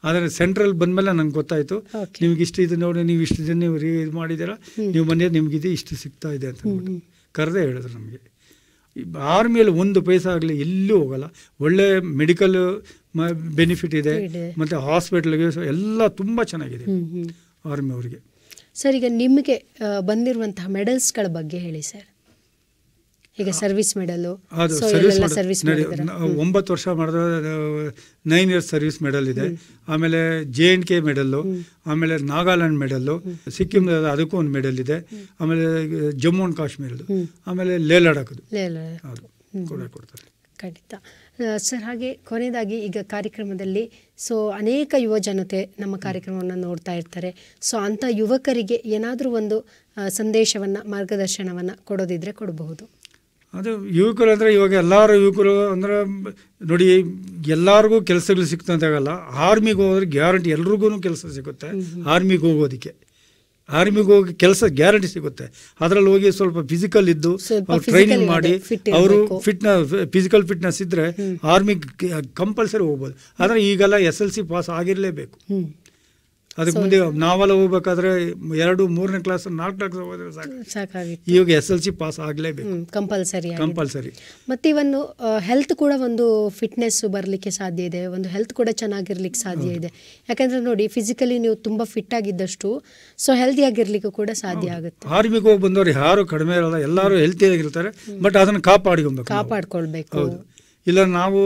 ಆದರೆ ಸೆಂಟ್ರಲ್ ಬಂದಮೇಲೆ ನನಗೆ ಗೊತ್ತಾಯಿತು ನಿಮ್ಗೆ ಇಷ್ಟು ಇದು ನೋಡಿ ನೀವು ಇಷ್ಟು ಜನ ನೀವು ರೀ ಇದು ಮಾಡಿದ್ದೀರಾ ನೀವು ನಿಮ್ಗೆ ಇದು ಇಷ್ಟು ಸಿಗ್ತಾ ಇದೆ ಅಂತ ಕರೆದೇ ಹೇಳಿದ್ರು ನಮಗೆ ಆರ್ಮಿಯಲ್ಲಿ ಒಂದು ಪೈಸಾ ಆಗಲಿ ಎಲ್ಲೂ ಹೋಗಲ್ಲ ಒಳ್ಳೆ ಮೆಡಿಕಲ್ ಬೆನಿಫಿಟ್ ಇದೆ ಮತ್ತೆ ಹಾಸ್ಪಿಟ್ಲಿಗೆ ಎಲ್ಲ ತುಂಬ ಚೆನ್ನಾಗಿದೆ ಆರ್ಮಿ ಅವರಿಗೆ ಸರ್ ಈಗ ನಿಮಗೆ ಬಂದಿರುವಂತಹ ಮೆಡಲ್ಸ್ಗಳ ಬಗ್ಗೆ ಹೇಳಿ ಸರ್ ಈಗ ಸರ್ವಿಸ್ ಮೆಡಲು ಸರ್ವಿಸ್ ಒಂಬತ್ತು ವರ್ಷ ಮಾಡಿದ್ರೆ ನೈನ್ ಇಯರ್ಸ್ ಸರ್ವಿಸ್ ಮೆಡಲ್ ಇದೆ ಆಮೇಲೆ ಜೆ ಎನ್ ಕೆ ಮೆಡಲ್ಲು ಆಮೇಲೆ ನಾಗಾಲ್ಯಾಂಡ್ ಮೆಡಲ್ಲು ಸಿಕ್ಕಿಂ ಅದಕ್ಕೂ ಒಂದು ಮೆಡಲ್ ಇದೆ ಆಮೇಲೆ ಜಮ್ಮು ಅಂಡ್ ಕಾಶ್ಮೀರದು ಆಮೇಲೆ ಲೇ ಲಡಾಖದು ಕೂಡ ಕೊಡ್ತಾರೆ ಖಂಡಿತ ಸರ್ ಹಾಗೆ ಕೊನೆಯದಾಗಿ ಈಗ ಕಾರ್ಯಕ್ರಮದಲ್ಲಿ ಸೊ ಅನೇಕ ಯುವ ಜನತೆ ನಮ್ಮ ಕಾರ್ಯಕ್ರಮವನ್ನು ನೋಡ್ತಾ ಇರ್ತಾರೆ ಸೊ ಅಂಥ ಯುವಕರಿಗೆ ಏನಾದರೂ ಒಂದು ಸಂದೇಶವನ್ನು ಮಾರ್ಗದರ್ಶನವನ್ನು ಕೊಡೋದಿದ್ರೆ ಕೊಡಬಹುದು ಅದು ಯುವಕರು ಅಂದರೆ ಇವಾಗ ಎಲ್ಲರೂ ಯುವಕರು ಅಂದರೆ ನೋಡಿ ಎಲ್ಲರಿಗೂ ಕೆಲಸಗಳು ಸಿಕ್ತಂತಾಗಲ್ಲ ಆರ್ಮಿಗೆ ಹೋದ್ರೆ ಗ್ಯಾರಂಟಿ ಎಲ್ರಿಗೂ ಕೆಲಸ ಸಿಗುತ್ತೆ ಆರ್ಮಿಗೆ ಹೋಗೋದಕ್ಕೆ ಆರ್ಮಿಗೆ ಹೋಗಿ ಕೆಲಸ ಗ್ಯಾರಂಟಿ ಸಿಗುತ್ತೆ ಅದರಲ್ಲಿ ಹೋಗಿ ಸ್ವಲ್ಪ ಫಿಸಿಕಲ್ ಇದ್ದು ಅವ್ರು ಟ್ರೈನಿಂಗ್ ಮಾಡಿ ಅವರು ಫಿಟ್ನ ಫಿಸಿಕಲ್ ಫಿಟ್ನೆಸ್ ಇದ್ದರೆ ಆರ್ಮಿಗೆ ಕಂಪಲ್ಸರಿ ಹೋಗ್ಬೋದು ಆದರೆ ಈಗೆಲ್ಲ ಎಸ್ ಎಲ್ ಸಿ ಪಾಸ್ ಆಗಿರಲೇಬೇಕು ಅದಕ್ಕೆ ಮುಂದೆ ನಾವೆಲ್ಲ ಹೋಗ್ಬೇಕಾದ್ರೆ ಎರಡು ಮೂರನೇ ಕ್ಲಾಸ್ ನಾಲ್ಕು ಕ್ಲಾಸ್ ಹೋದ್ರೆ ಸಾಕಾಗಿ ಸಾಕಾಗಿತ್ತು ಇವಾಗ ಎಸ್ ಎಲ್ ಸಿ ಪಾಸ್ ಆಗಲೇಬೇಕು ಕಂಪಲ್ಸರಿ ಕಂಪಲ್ಸರಿ ಮತ್ತೆ ಇವನು ಹೆಲ್ತ್ ಕೂಡ ಒಂದು ಫಿಟ್ನೆಸ್ ಬರಲಿಕ್ಕೆ ಸಾಧ್ಯ ಇದೆ ಒಂದು ಹೆಲ್ತ್ ಕೂಡ ಚೆನ್ನಾಗಿರ್ಲಿಕ್ಕೆ ಸಾಧ್ಯ ಇದೆ ಯಾಕಂದ್ರೆ ನೋಡಿ ಫಿಸಿಕಲಿ ನೀವು ತುಂಬ ಫಿಟ್ ಆಗಿದ್ದಷ್ಟು ಸೊ ಹೆಲ್ದಿಯಾಗಿರ್ಲಿಕ್ಕೂ ಕೂಡ ಸಾಧ್ಯ ಆಗುತ್ತೆ ಆರ್ಮಿಗೆ ಹೋಗಿ ಬಂದವರು ಯಾರು ಕಡಿಮೆ ಇರಲ್ಲ ಎಲ್ಲರೂ ಹೆಲ್ತಿಯಾಗಿರ್ತಾರೆ ಬಟ್ ಅದನ್ನು ಕಾಪಾಡ್ಕೊಬೇಕು ಕಾಪಾಡ್ಕೊಳ್ಬೇಕು ಇಲ್ಲ ನಾವು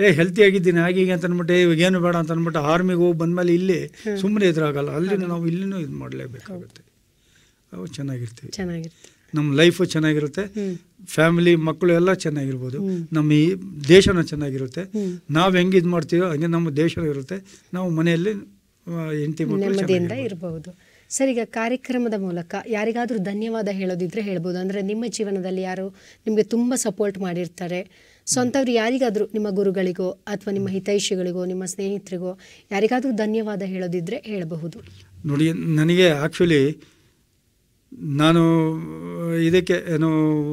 ಏ ಹೆಲ್ತಿ ಆಗಿದ್ದೀನಿ ಹಾಗೆ ಹೀಗೆ ಅಂತ ಅಂದ್ಬಿಟ್ಟು ಇವಾಗ ಏನು ಬೇಡ ಅಂತ ಅನ್ಬಿಟ್ಟು ಆರ್ಮಿಗೆ ಹೋಗಿ ಮೇಲೆ ಇಲ್ಲಿ ಸುಮ್ಮನೆ ಎದುರಾಗಲ್ಲ ಅಲ್ಲಿ ನಾವು ಇಲ್ಲಿನೂ ಇದು ಮಾಡಲೇಬೇಕಾಗುತ್ತೆ ಅವು ಚೆನ್ನಾಗಿರ್ತೀವಿ ನಮ್ಮ ಲೈಫು ಚೆನ್ನಾಗಿರುತ್ತೆ ಫ್ಯಾಮಿಲಿ ಮಕ್ಕಳು ಎಲ್ಲ ಚೆನ್ನಾಗಿರ್ಬೋದು ನಮ್ಮ ಈ ದೇಶನೂ ಚೆನ್ನಾಗಿರುತ್ತೆ ನಾವು ಹೆಂಗೆ ಇದು ಮಾಡ್ತೀವೋ ಹಂಗೆ ನಮ್ಮ ದೇಶನೂ ಇರುತ್ತೆ ನಾವು ಮನೆಯಲ್ಲಿ ಹೆಂಡತಿ ಇರಬಹುದು ಸರ್ ಈಗ ಕಾರ್ಯಕ್ರಮದ ಮೂಲಕ ಯಾರಿಗಾದರೂ ಧನ್ಯವಾದ ಹೇಳೋದಿದ್ರೆ ಹೇಳ್ಬೋದು ಅಂದರೆ ನಿಮ್ಮ ಜೀವನದಲ್ಲಿ ಯಾರು ನಿಮಗೆ ತುಂಬ ಸಪೋರ್ಟ್ ಮಾಡಿರ್ತಾರೆ ಸ್ವಂತವ್ರು ಯಾರಿಗಾದರೂ ನಿಮ್ಮ ಗುರುಗಳಿಗೋ ಅಥವಾ ನಿಮ್ಮ ಹಿತೈಷಿಗಳಿಗೋ ನಿಮ್ಮ ಸ್ನೇಹಿತರಿಗೋ ಯಾರಿಗಾದರೂ ಧನ್ಯವಾದ ಹೇಳೋದಿದ್ರೆ ಹೇಳಬಹುದು ನೋಡಿ ನನಗೆ ಆ್ಯಕ್ಚುಲಿ ನಾನು ಇದಕ್ಕೆ ಏನು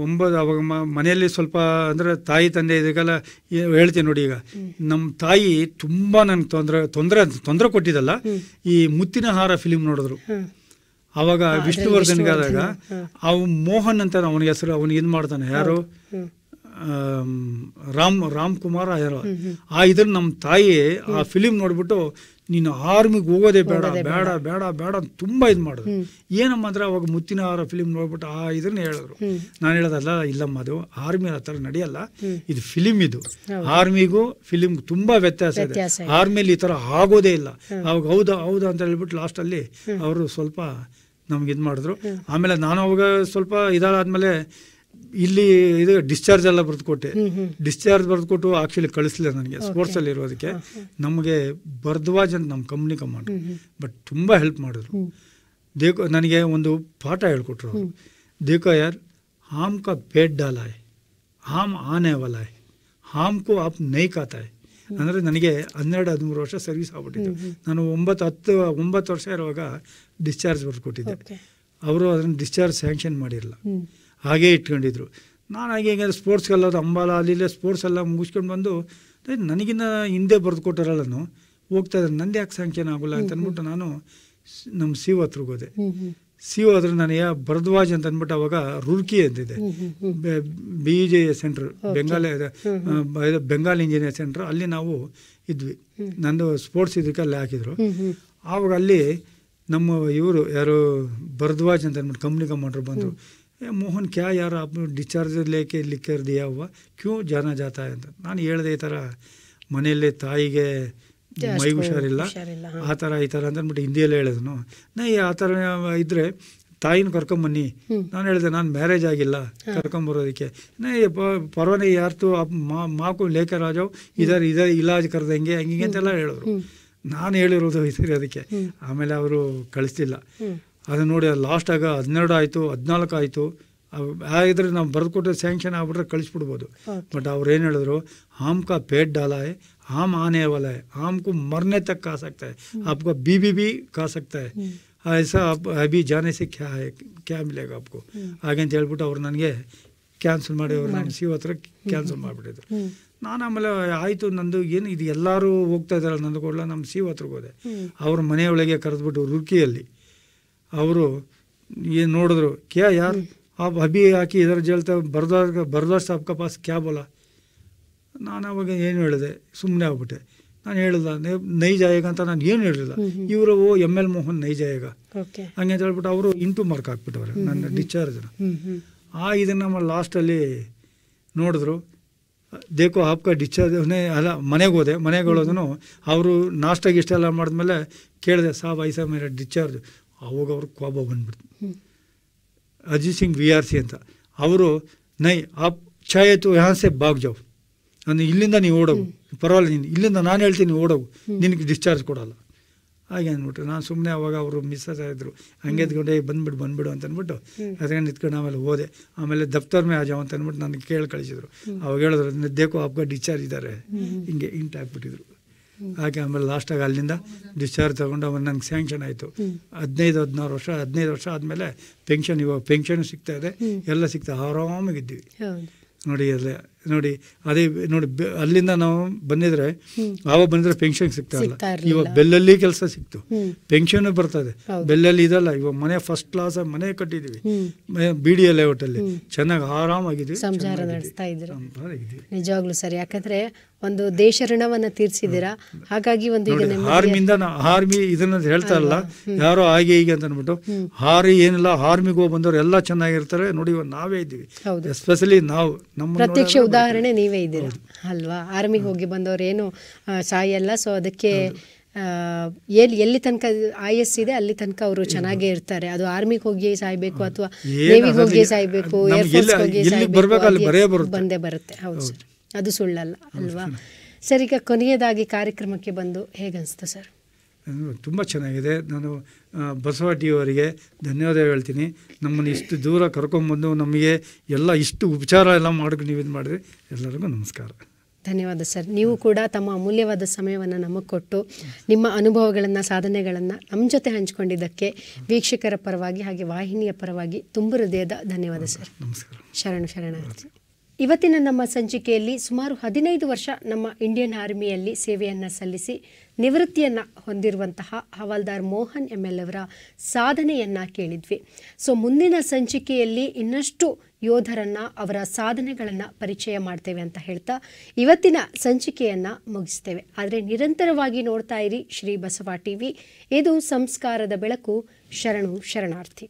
ಒಂಬತ್ತು ಅವಾಗ ಮನೆಯಲ್ಲಿ ಸ್ವಲ್ಪ ಅಂದರೆ ತಾಯಿ ತಂದೆ ಇದಕ್ಕೆಲ್ಲ ಹೇಳ್ತೀನಿ ನೋಡಿ ಈಗ ನಮ್ಮ ತಾಯಿ ತುಂಬ ನನಗೆ ತೊಂದರೆ ತೊಂದರೆ ತೊಂದರೆ ಕೊಟ್ಟಿದ್ದಲ್ಲ ಈ ಮುತ್ತಿನ ಹಾರ ಫಿಲಿಮ್ ನೋಡಿದ್ರು ಅವಾಗ ವಿಷ್ಣುವರ್ಧನ್ಗಾದಾಗ ಅವ ಮೋಹನ್ ಅಂತ ಅವನಿಗೆ ಹೆಸರು ಅವನಿಗೆ ಇದು ಮಾಡ್ತಾನೆ ಯಾರು ರಾಮ್ ರಾಮ್ ಕುಮಾರ್ ಆ ಇದ್ರ ನಮ್ಮ ತಾಯಿ ಆ ಫಿಲಿಮ್ ನೋಡ್ಬಿಟ್ಟು ನೀನು ಆರ್ಮಿಗೆ ಹೋಗೋದೇ ಬೇಡ ಬೇಡ ಬೇಡ ಬೇಡ ಅಂತ ತುಂಬ ಇದು ಮಾಡಿದ್ರು ಏನಮ್ಮ ಅಂದ್ರೆ ಅವಾಗ ಮುತ್ತಿನ ಹಾರ ಫಿಲಿಮ್ ನೋಡ್ಬಿಟ್ಟು ಆ ಇದನ್ನ ಹೇಳಿದ್ರು ನಾನು ಹೇಳೋದಲ್ಲ ಇಲ್ಲಮ್ಮ ಅದು ಆರ್ಮಿ ಆ ಥರ ನಡೆಯಲ್ಲ ಇದು ಫಿಲಿಮ್ ಇದು ಆರ್ಮಿಗೂ ಫಿಲಿಮ್ಗೆ ತುಂಬ ವ್ಯತ್ಯಾಸ ಇದೆ ಆರ್ಮಿಯಲ್ಲಿ ಈ ಥರ ಆಗೋದೇ ಇಲ್ಲ ಅವಾಗ ಹೌದಾ ಹೌದು ಅಂತ ಹೇಳ್ಬಿಟ್ಟು ಲಾಸ್ಟಲ್ಲಿ ಅವರು ಸ್ವಲ್ಪ ನಮ್ಗೆ ಇದು ಮಾಡಿದ್ರು ಆಮೇಲೆ ನಾನು ಅವಾಗ ಸ್ವಲ್ಪ ಇದಾದ್ಮೇಲೆ ಇಲ್ಲಿ ಇದು ಡಿಸ್ಚಾರ್ಜ್ ಎಲ್ಲ ಬರೆದುಕೊಟ್ಟೆ ಡಿಸ್ಚಾರ್ಜ್ ಬರೆದುಕೊಟ್ಟು ಆ್ಯಕ್ಚುಲಿ ಕಳಿಸಲಿಲ್ಲ ನನಗೆ ಸ್ಪೋರ್ಟ್ಸಲ್ಲಿ ಇರೋದಕ್ಕೆ ನಮಗೆ ಭರದ್ವಾಜ್ ಅಂತ ನಮ್ಮ ಕಂಪ್ನಿ ಕಮಾಂಡ್ ಬಟ್ ತುಂಬ ಹೆಲ್ಪ್ ಮಾಡಿದ್ರು ದೇಕೋ ನನಗೆ ಒಂದು ಪಾಠ ಹೇಳ್ಕೊಟ್ರು ದೇಕೋ ಯಾರ್ ಹಾಮ್ ಕಾ ಪೇಟ್ ಡಾಲಾಯ್ ಹಾಮ್ ಆನೆ ವಲಾಯ್ ಕು ಆಪ್ ನೈ ಕಾತಾಯ್ ಅಂದರೆ ನನಗೆ ಹನ್ನೆರಡು ಹದಿಮೂರು ವರ್ಷ ಸರ್ವಿಸ್ ಆಗ್ಬಿಟ್ಟಿದ್ದೆ ನಾನು ಒಂಬತ್ತು ಹತ್ತು ಒಂಬತ್ತು ವರ್ಷ ಇರುವಾಗ ಡಿಸ್ಚಾರ್ಜ್ ಕೊಟ್ಟಿದ್ದೆ ಅವರು ಅದನ್ನು ಡಿಸ್ಚಾರ್ಜ್ ಸ್ಯಾಂಕ್ಷನ್ ಮಾಡಿರಲಿಲ್ಲ ಹಾಗೇ ಇಟ್ಕೊಂಡಿದ್ರು ನಾನು ಹಾಗೆ ಹೇಗೆ ಸ್ಪೋರ್ಟ್ಸ್ಗೆಲ್ಲ ಅಂಬಾಲ ಅಲ್ಲಿಲ್ಲೇ ಸ್ಪೋರ್ಟ್ಸ್ ಎಲ್ಲ ಮುಗಿಸ್ಕೊಂಡು ಬಂದು ನನಗಿನ್ನ ಹಿಂದೆ ಬರೆದು ಕೊಟ್ಟಾರಲ್ಲನು ಹೋಗ್ತಾ ಇದ್ದಾರೆ ನಂದು ಯಾಕೆ ಸಂಖ್ಯೆನ ಆಗೋಲ್ಲ ಅಂತ ಅಂದ್ಬಿಟ್ಟು ನಾನು ನಮ್ಮ ಸಿ ಹತ್ರಗೆ ಹೋದೆ ಸಿ ಹೋದ್ರೆ ನಾನು ಯಾ ಭರದ್ವಾಜ್ ಅಂತ ಅಂದ್ಬಿಟ್ಟು ಅವಾಗ ರುರ್ಕಿ ಅಂತಿದೆ B J centre Bengal Bengal engineer centre ಅಲ್ಲಿ ನಾವು ಇದ್ವಿ ನಂದು ಸ್ಪೋರ್ಟ್ಸ್ ಇದಕ್ಕೆ ಅಲ್ಲಿ ಹಾಕಿದ್ರು ಆವಾಗ ಅಲ್ಲಿ ನಮ್ಮ ಇವರು ಯಾರು ಭರದ್ವಾಜ್ ಅಂತ ಅಂದ್ಬಿಟ್ಟು ಕಂಪ್ನಿ ಕಮಾಂಡ್ರು ಬಂದರು ಮೋಹನ್ ಕ್ಯಾ ಯಾರು आप ಡಿಸ್ಚಾರ್ಜ್ ಲೇಕೆ ಲಿಕ್ಕರ್ ದಿಯಾ ಕ್ಯೂ ಜಾನ ಜಾತ ಅಂತ ನಾನು ಹೇಳಿದೆ ಈ ಥರ ಮನೆಯಲ್ಲಿ ತಾಯಿಗೆ ಮೈ ಹುಷಾರಿಲ್ಲ ಆ ಥರ ಈ ಥರ ಅಂತಂದ್ಬಿಟ್ಟು ಹಿಂದಿಯಲ್ಲಿ ಹೇಳಿದ್ನು ನೈ ಆ ಥರ ಇದ್ದರೆ ತಾಯಿನ ಕರ್ಕೊಂಬನ್ನಿ ನಾನು ಹೇಳಿದೆ ನಾನು ಮ್ಯಾರೇಜ್ ಆಗಿಲ್ಲ ಕರ್ಕೊಂಬರೋದಕ್ಕೆ ನಾ ಪರ್ವನೆ ಯಾರ್ತು ಮಾಕು ಲೇಖ ರಾಜವ್ ಇದರ ಇದರ ಇಲಾಜ್ ಕರೆದಂಗೆ ಹಂಗೆ ಅಂತೆಲ್ಲ ಹೇಳಿದ್ರು ನಾನು ಹೇಳಿರೋದು ಅದಕ್ಕೆ ಆಮೇಲೆ ಅವರು ಕಳಿಸ್ತಿಲ್ಲ ಅದನ್ನು ನೋಡಿ ಅದು ಲಾಸ್ಟಾಗ ಹದಿನೆರಡು ಆಯಿತು ಹದಿನಾಲ್ಕು ಆಯಿತು ಆಗಿದ್ರೆ ನಾವು ಬರೆದು ಕೊಟ್ಟರೆ ಸ್ಯಾಂಕ್ಷನ್ ಆಗ್ಬಿಟ್ರೆ ಕಳಿಸ್ಬಿಡ್ಬೋದು ಬಟ್ ಅವ್ರು ಏನು ಹೇಳಿದ್ರು ಆಮ್ಕ ಪೇಟ್ ಡಾಲಾಯ್ ಆಮ್ ಆನೆ ವಲಯ ಆಮ್ಕು ಮರನೆ ತಕ್ಕ ಕಾಸಾಗ್ತಾಯ ಆಪ್ಕ ಬಿ ಬಿ ಬಿ ಕಾಸಾಗ್ತಾಯ ಐಸಾ ಅಭಿ ಜಾನೆ ಸಿ ಕ್ಯಾ ಕ್ಯಾ ಮಿಲೇಗ ಹಾಗೆ ಅಂತ ಹೇಳ್ಬಿಟ್ಟು ಅವ್ರು ನನಗೆ ಕ್ಯಾನ್ಸಲ್ ಮಾಡಿ ಅವ್ರು ನನ್ನ ಸಿ ಹತ್ರ ಕ್ಯಾನ್ಸಲ್ ಮಾಡಿಬಿಟ್ಟಿದ್ರು ನಾನು ಆಮೇಲೆ ಆಯಿತು ನಂದು ಏನು ಇದು ಎಲ್ಲರೂ ಹೋಗ್ತಾ ಇದ್ದಾರಲ್ಲ ನಂದು ಕೂಡಲ ನಮ್ಮ ಸಿ ಹತ್ರಕ್ಕೆ ಹೋದೆ ಅವ್ರ ಮನೆಯೊಳಗೆ ಕರೆದ್ಬಿಟ್ಟು ರುಕಿಯಲ್ಲಿ ಅವರು ಏನು ನೋಡಿದ್ರು ಕ್ಯಾ ಯಾರು ಆ ಅಭಿ ಹಾಕಿ ಇದರ ಜೊತೆ ಬರ್ದಾರ್ ಬರ್ದಾರ್ ಸಾಬ್ಕ ಪಾಸ್ ಕ್ಯಾ ಬೋಲ ನಾನು ಅವಾಗ ಏನು ಹೇಳಿದೆ ಸುಮ್ಮನೆ ಆಗ್ಬಿಟ್ಟೆ ನಾನು ಹೇಳಿಲ್ಲ ನೈಜ ಆಯೋಗ ಅಂತ ನಾನು ಏನು ಹೇಳಿಲ್ಲ ಇವರು ಓ ಎಮ್ ಎಲ್ ಮೋಹನ್ ನೈಜ ಆಯೋಗ ಹಂಗೆ ಅಂತ ಹೇಳ್ಬಿಟ್ಟು ಅವರು ಇಂಟು ಮಾರ್ಕ್ ಹಾಕ್ಬಿಟ್ಟವ್ರೆ ನನ್ನ ಡಿಸ್ಚಾರ್ಜ್ ಆ ಇದನ್ನು ನಮ್ಮ ಲಾಸ್ಟಲ್ಲಿ ನೋಡಿದ್ರು ದೇಕೋ ಹಾಪ್ಕ ಡಿಸ್ಚಾರ್ಜ್ ಅಲ್ಲ ಮನೆಗೆ ಹೋದೆ ಮನೆಗೆ ಹೋಗೋದನ್ನು ಅವರು ನಾಷ್ಟಾಗಿ ಇಷ್ಟೆಲ್ಲ ಮಾಡಿದ್ಮೇಲೆ ಕೇಳಿದೆ ಸಾಬ್ ಐಸ ಮೇರೆ ಡಿಸ್ಚಾರ್ಜ್ ಆವಾಗ ಅವ್ರಿಗೆ ಕೋಪ ಬಂದ್ಬಿಡ್ತು Ajit Singh V R C ಅಂತ ಅವರು ನೈ ಆಪ್ ಛಾಯತು ಹ್ಯಾನ್ಸೆ ಬಾಗ್ ಜಾವ್ ನಾನು ಇಲ್ಲಿಂದ ನೀವು ಓಡೋಗು ಪರವಾಗಿಲ್ಲ ನೀನು ಇಲ್ಲಿಂದ ನಾನು ಹೇಳ್ತೀನಿ ಓಡೋಗು ನಿನಗೆ ಡಿಸ್ಚಾರ್ಜ್ ಕೊಡೋಲ್ಲ ಹಾಗೆ ಅಂದ್ಬಿಟ್ಟು ನಾನು ಸುಮ್ಮನೆ ಅವಾಗ ಅವರು ಮಿಸ್ಸಸ್ ಆಗಿದ್ರು ಹಂಗೆ ಎದ್ಕೊಂಡೆ ಬಂದ್ಬಿಡು ಬಂದ್ಬಿಡು ಅಂತ ಅಂದ್ಬಿಟ್ಟು ಅದಕ್ಕೆ ನಿಂತ್ಕೊಂಡು ಆಮೇಲೆ ಹೋದೆ ಆಮೇಲೆ ದಫ್ತರ್ ಮೇ ಆಜಾವ್ ಅಂತ ಅಂದ್ಬಿಟ್ಟು ನನಗೆ ಕೇಳಿ ಕಳಿಸಿದ್ರು ಅವಾಗ ಹೇಳಿದ್ರು ದೇಕೋ ಆಪ್ಗ ಡಿಸ್ಚಾರ್ಜ್ ಇದ್ದಾರೆ ಹಿಂಗೆ ಇಂಟ್ ಹಾಕ್ಬಿಟ್ಟಿದ್ರು ಹಾಗೆ ಆಮೇಲೆ ಲಾಸ್ಟಾಗಿ ಅಲ್ಲಿಂದ ಡಿಸ್ಚಾರ್ಜ್ ತೊಗೊಂಡು ಅವನು ನಂಗೆ ಸ್ಯಾಂಕ್ಷನ್ ಆಯಿತು ಹದಿನೈದು ಹದಿನಾರು ವರ್ಷ ಹದಿನೈದು ವರ್ಷ ಆದಮೇಲೆ ಪೆನ್ಷನ್ ಇವಾಗ ಪೆನ್ಷನ್ ಸಿಗ್ತಾ ಇದೆ ಎಲ್ಲ ಸಿಗ್ತಾ ಆರಾಮಾಗಿದ್ದೀವಿ ನೋಡಿ ಎಲ್ಲ ನೋಡಿ ಅದೇ ನೋಡಿ ಅಲ್ಲಿಂದ ನಾವು ಬಂದಿದ್ರೆ ಆವಾಗ ಬಂದಿದ್ರೆ ಪೆನ್ಷನ್ ಸಿಗ್ತಾ ಇಲ್ಲ ಇವಾಗ ಬೆಲ್ಲಲ್ಲಿ ಕೆಲಸ ಸಿಕ್ತು ಪೆನ್ಷನ್ ಬರ್ತದೆ ಬೆಲ್ಲಲ್ಲಿ ಇದಲ್ಲ ಇವಾಗ ಮನೆ ಫಸ್ಟ್ ಕ್ಲಾಸ್ ಮನೆ ಕಟ್ಟಿದೀವಿ ಬಿ ಡಿ ಎಲ್ ಚೆನ್ನಾಗಿ ಆರಾಮಾಗಿದ್ವಿ ನಿಜವಾಗ್ಲೂ ಸರಿ ಯಾಕಂದ್ರೆ ಒಂದು ದೇಶ ಋಣವನ್ನ ತೀರ್ಸಿದ್ದೀರಾ ಹಾಗಾಗಿ ಒಂದು ಆರ್ಮಿಯಿಂದ ಆರ್ಮಿ ಇದನ್ನ ಹೇಳ್ತಾ ಇಲ್ಲ ಯಾರೋ ಹಾಗೆ ಹೀಗೆ ಅಂತ ಅನ್ಬಿಟ್ಟು ಹಾರಿ ಏನಿಲ್ಲ ಆರ್ಮಿಗೆ ಹೋಗಿ ಬಂದವರು ಎಲ್ಲ ಚೆನ್ನಾಗಿರ್ತಾರೆ ನೋಡಿ ನಾವೇ ಇದ್ದೀವಿ ಎಸ್ಪೆಷಲಿ ನಾವು ನಮ್ಮ ಉದಾಹರಣೆ ನೀವೇ ಇದ್ದೀರಾ ಅಲ್ವಾ ಆರ್ಮಿಗೆ ಹೋಗಿ ಬಂದವ್ರು ಏನು ಸಾಯಲ್ಲ ಸೊ ಅದಕ್ಕೆ ಎಲ್ಲಿ ಎಲ್ಲಿ ತನಕ ಐ ಎಸ್ ಇದೆ ಅಲ್ಲಿ ತನಕ ಅವರು ಚೆನ್ನಾಗೇ ಇರ್ತಾರೆ ಅದು ಆರ್ಮಿಗೆ ಹೋಗಿ ಸಾಯ್ಬೇಕು ಅಥವಾ ನೇವಿಗೆ ಹೋಗಿ ಸಾಯ್ಬೇಕು ಏರ್ಫೋರ್ಸ್ ಬಂದೇ ಬರುತ್ತೆ ಹೌದು ಸರ್ ಅದು ಸುಳ್ಳಲ್ಲ ಅಲ್ವಾ ಸರ್ ಈಗ ಕೊನೆಯದಾಗಿ ಕಾರ್ಯಕ್ರಮಕ್ಕೆ ಬಂದು ಹೇಗನ್ಸ್ತು ಸರ್ ತುಂಬ ಚೆನ್ನಾಗಿದೆ ನಾನು ಬಸವಟಿಯವರಿಗೆ ಧನ್ಯವಾದ ಹೇಳ್ತೀನಿ ನಮ್ಮನ್ನು ಇಷ್ಟು ದೂರ ಕರ್ಕೊಂಬಂದು ನಮಗೆ ಎಲ್ಲ ಇಷ್ಟು ಉಪಚಾರ ಎಲ್ಲ ಮಾಡಿ ನೀವು ಇದು ಮಾಡಿದ್ರಿ ಎಲ್ಲರಿಗೂ ನಮಸ್ಕಾರ ಧನ್ಯವಾದ ಸರ್ ನೀವು ಕೂಡ ತಮ್ಮ ಅಮೂಲ್ಯವಾದ ಸಮಯವನ್ನು ನಮಗೆ ಕೊಟ್ಟು ನಿಮ್ಮ ಅನುಭವಗಳನ್ನು ಸಾಧನೆಗಳನ್ನು ನಮ್ಮ ಜೊತೆ ಹಂಚಿಕೊಂಡಿದ್ದಕ್ಕೆ ವೀಕ್ಷಕರ ಪರವಾಗಿ ಹಾಗೆ ವಾಹಿನಿಯ ಪರವಾಗಿ ತುಂಬ ಹೃದಯದ ಧನ್ಯವಾದ ಸರ್ ನಮಸ್ಕಾರ ಶರಣು ಶರಣ ಇವತ್ತಿನ ನಮ್ಮ ಸಂಚಿಕೆಯಲ್ಲಿ ಸುಮಾರು ಹದಿನೈದು ವರ್ಷ ನಮ್ಮ ಇಂಡಿಯನ್ ಆರ್ಮಿಯಲ್ಲಿ ಸೇವೆಯನ್ನು ಸಲ್ಲಿಸಿ ನಿವೃತ್ತಿಯನ್ನು ಹೊಂದಿರುವಂತಹ ಹವಾಲ್ದಾರ್ ಮೋಹನ್ ಎಂ ಎಲ್ ಅವರ ಸಾಧನೆಯನ್ನು ಕೇಳಿದ್ವಿ ಸೊ ಮುಂದಿನ ಸಂಚಿಕೆಯಲ್ಲಿ ಇನ್ನಷ್ಟು ಯೋಧರನ್ನು ಅವರ ಸಾಧನೆಗಳನ್ನು ಪರಿಚಯ ಮಾಡ್ತೇವೆ ಅಂತ ಹೇಳ್ತಾ ಇವತ್ತಿನ ಸಂಚಿಕೆಯನ್ನು ಮುಗಿಸ್ತೇವೆ ಆದರೆ ನಿರಂತರವಾಗಿ ನೋಡ್ತಾ ಇರಿ ಶ್ರೀ ಬಸವ ವಿ ಇದು ಸಂಸ್ಕಾರದ ಬೆಳಕು ಶರಣು ಶರಣಾರ್ಥಿ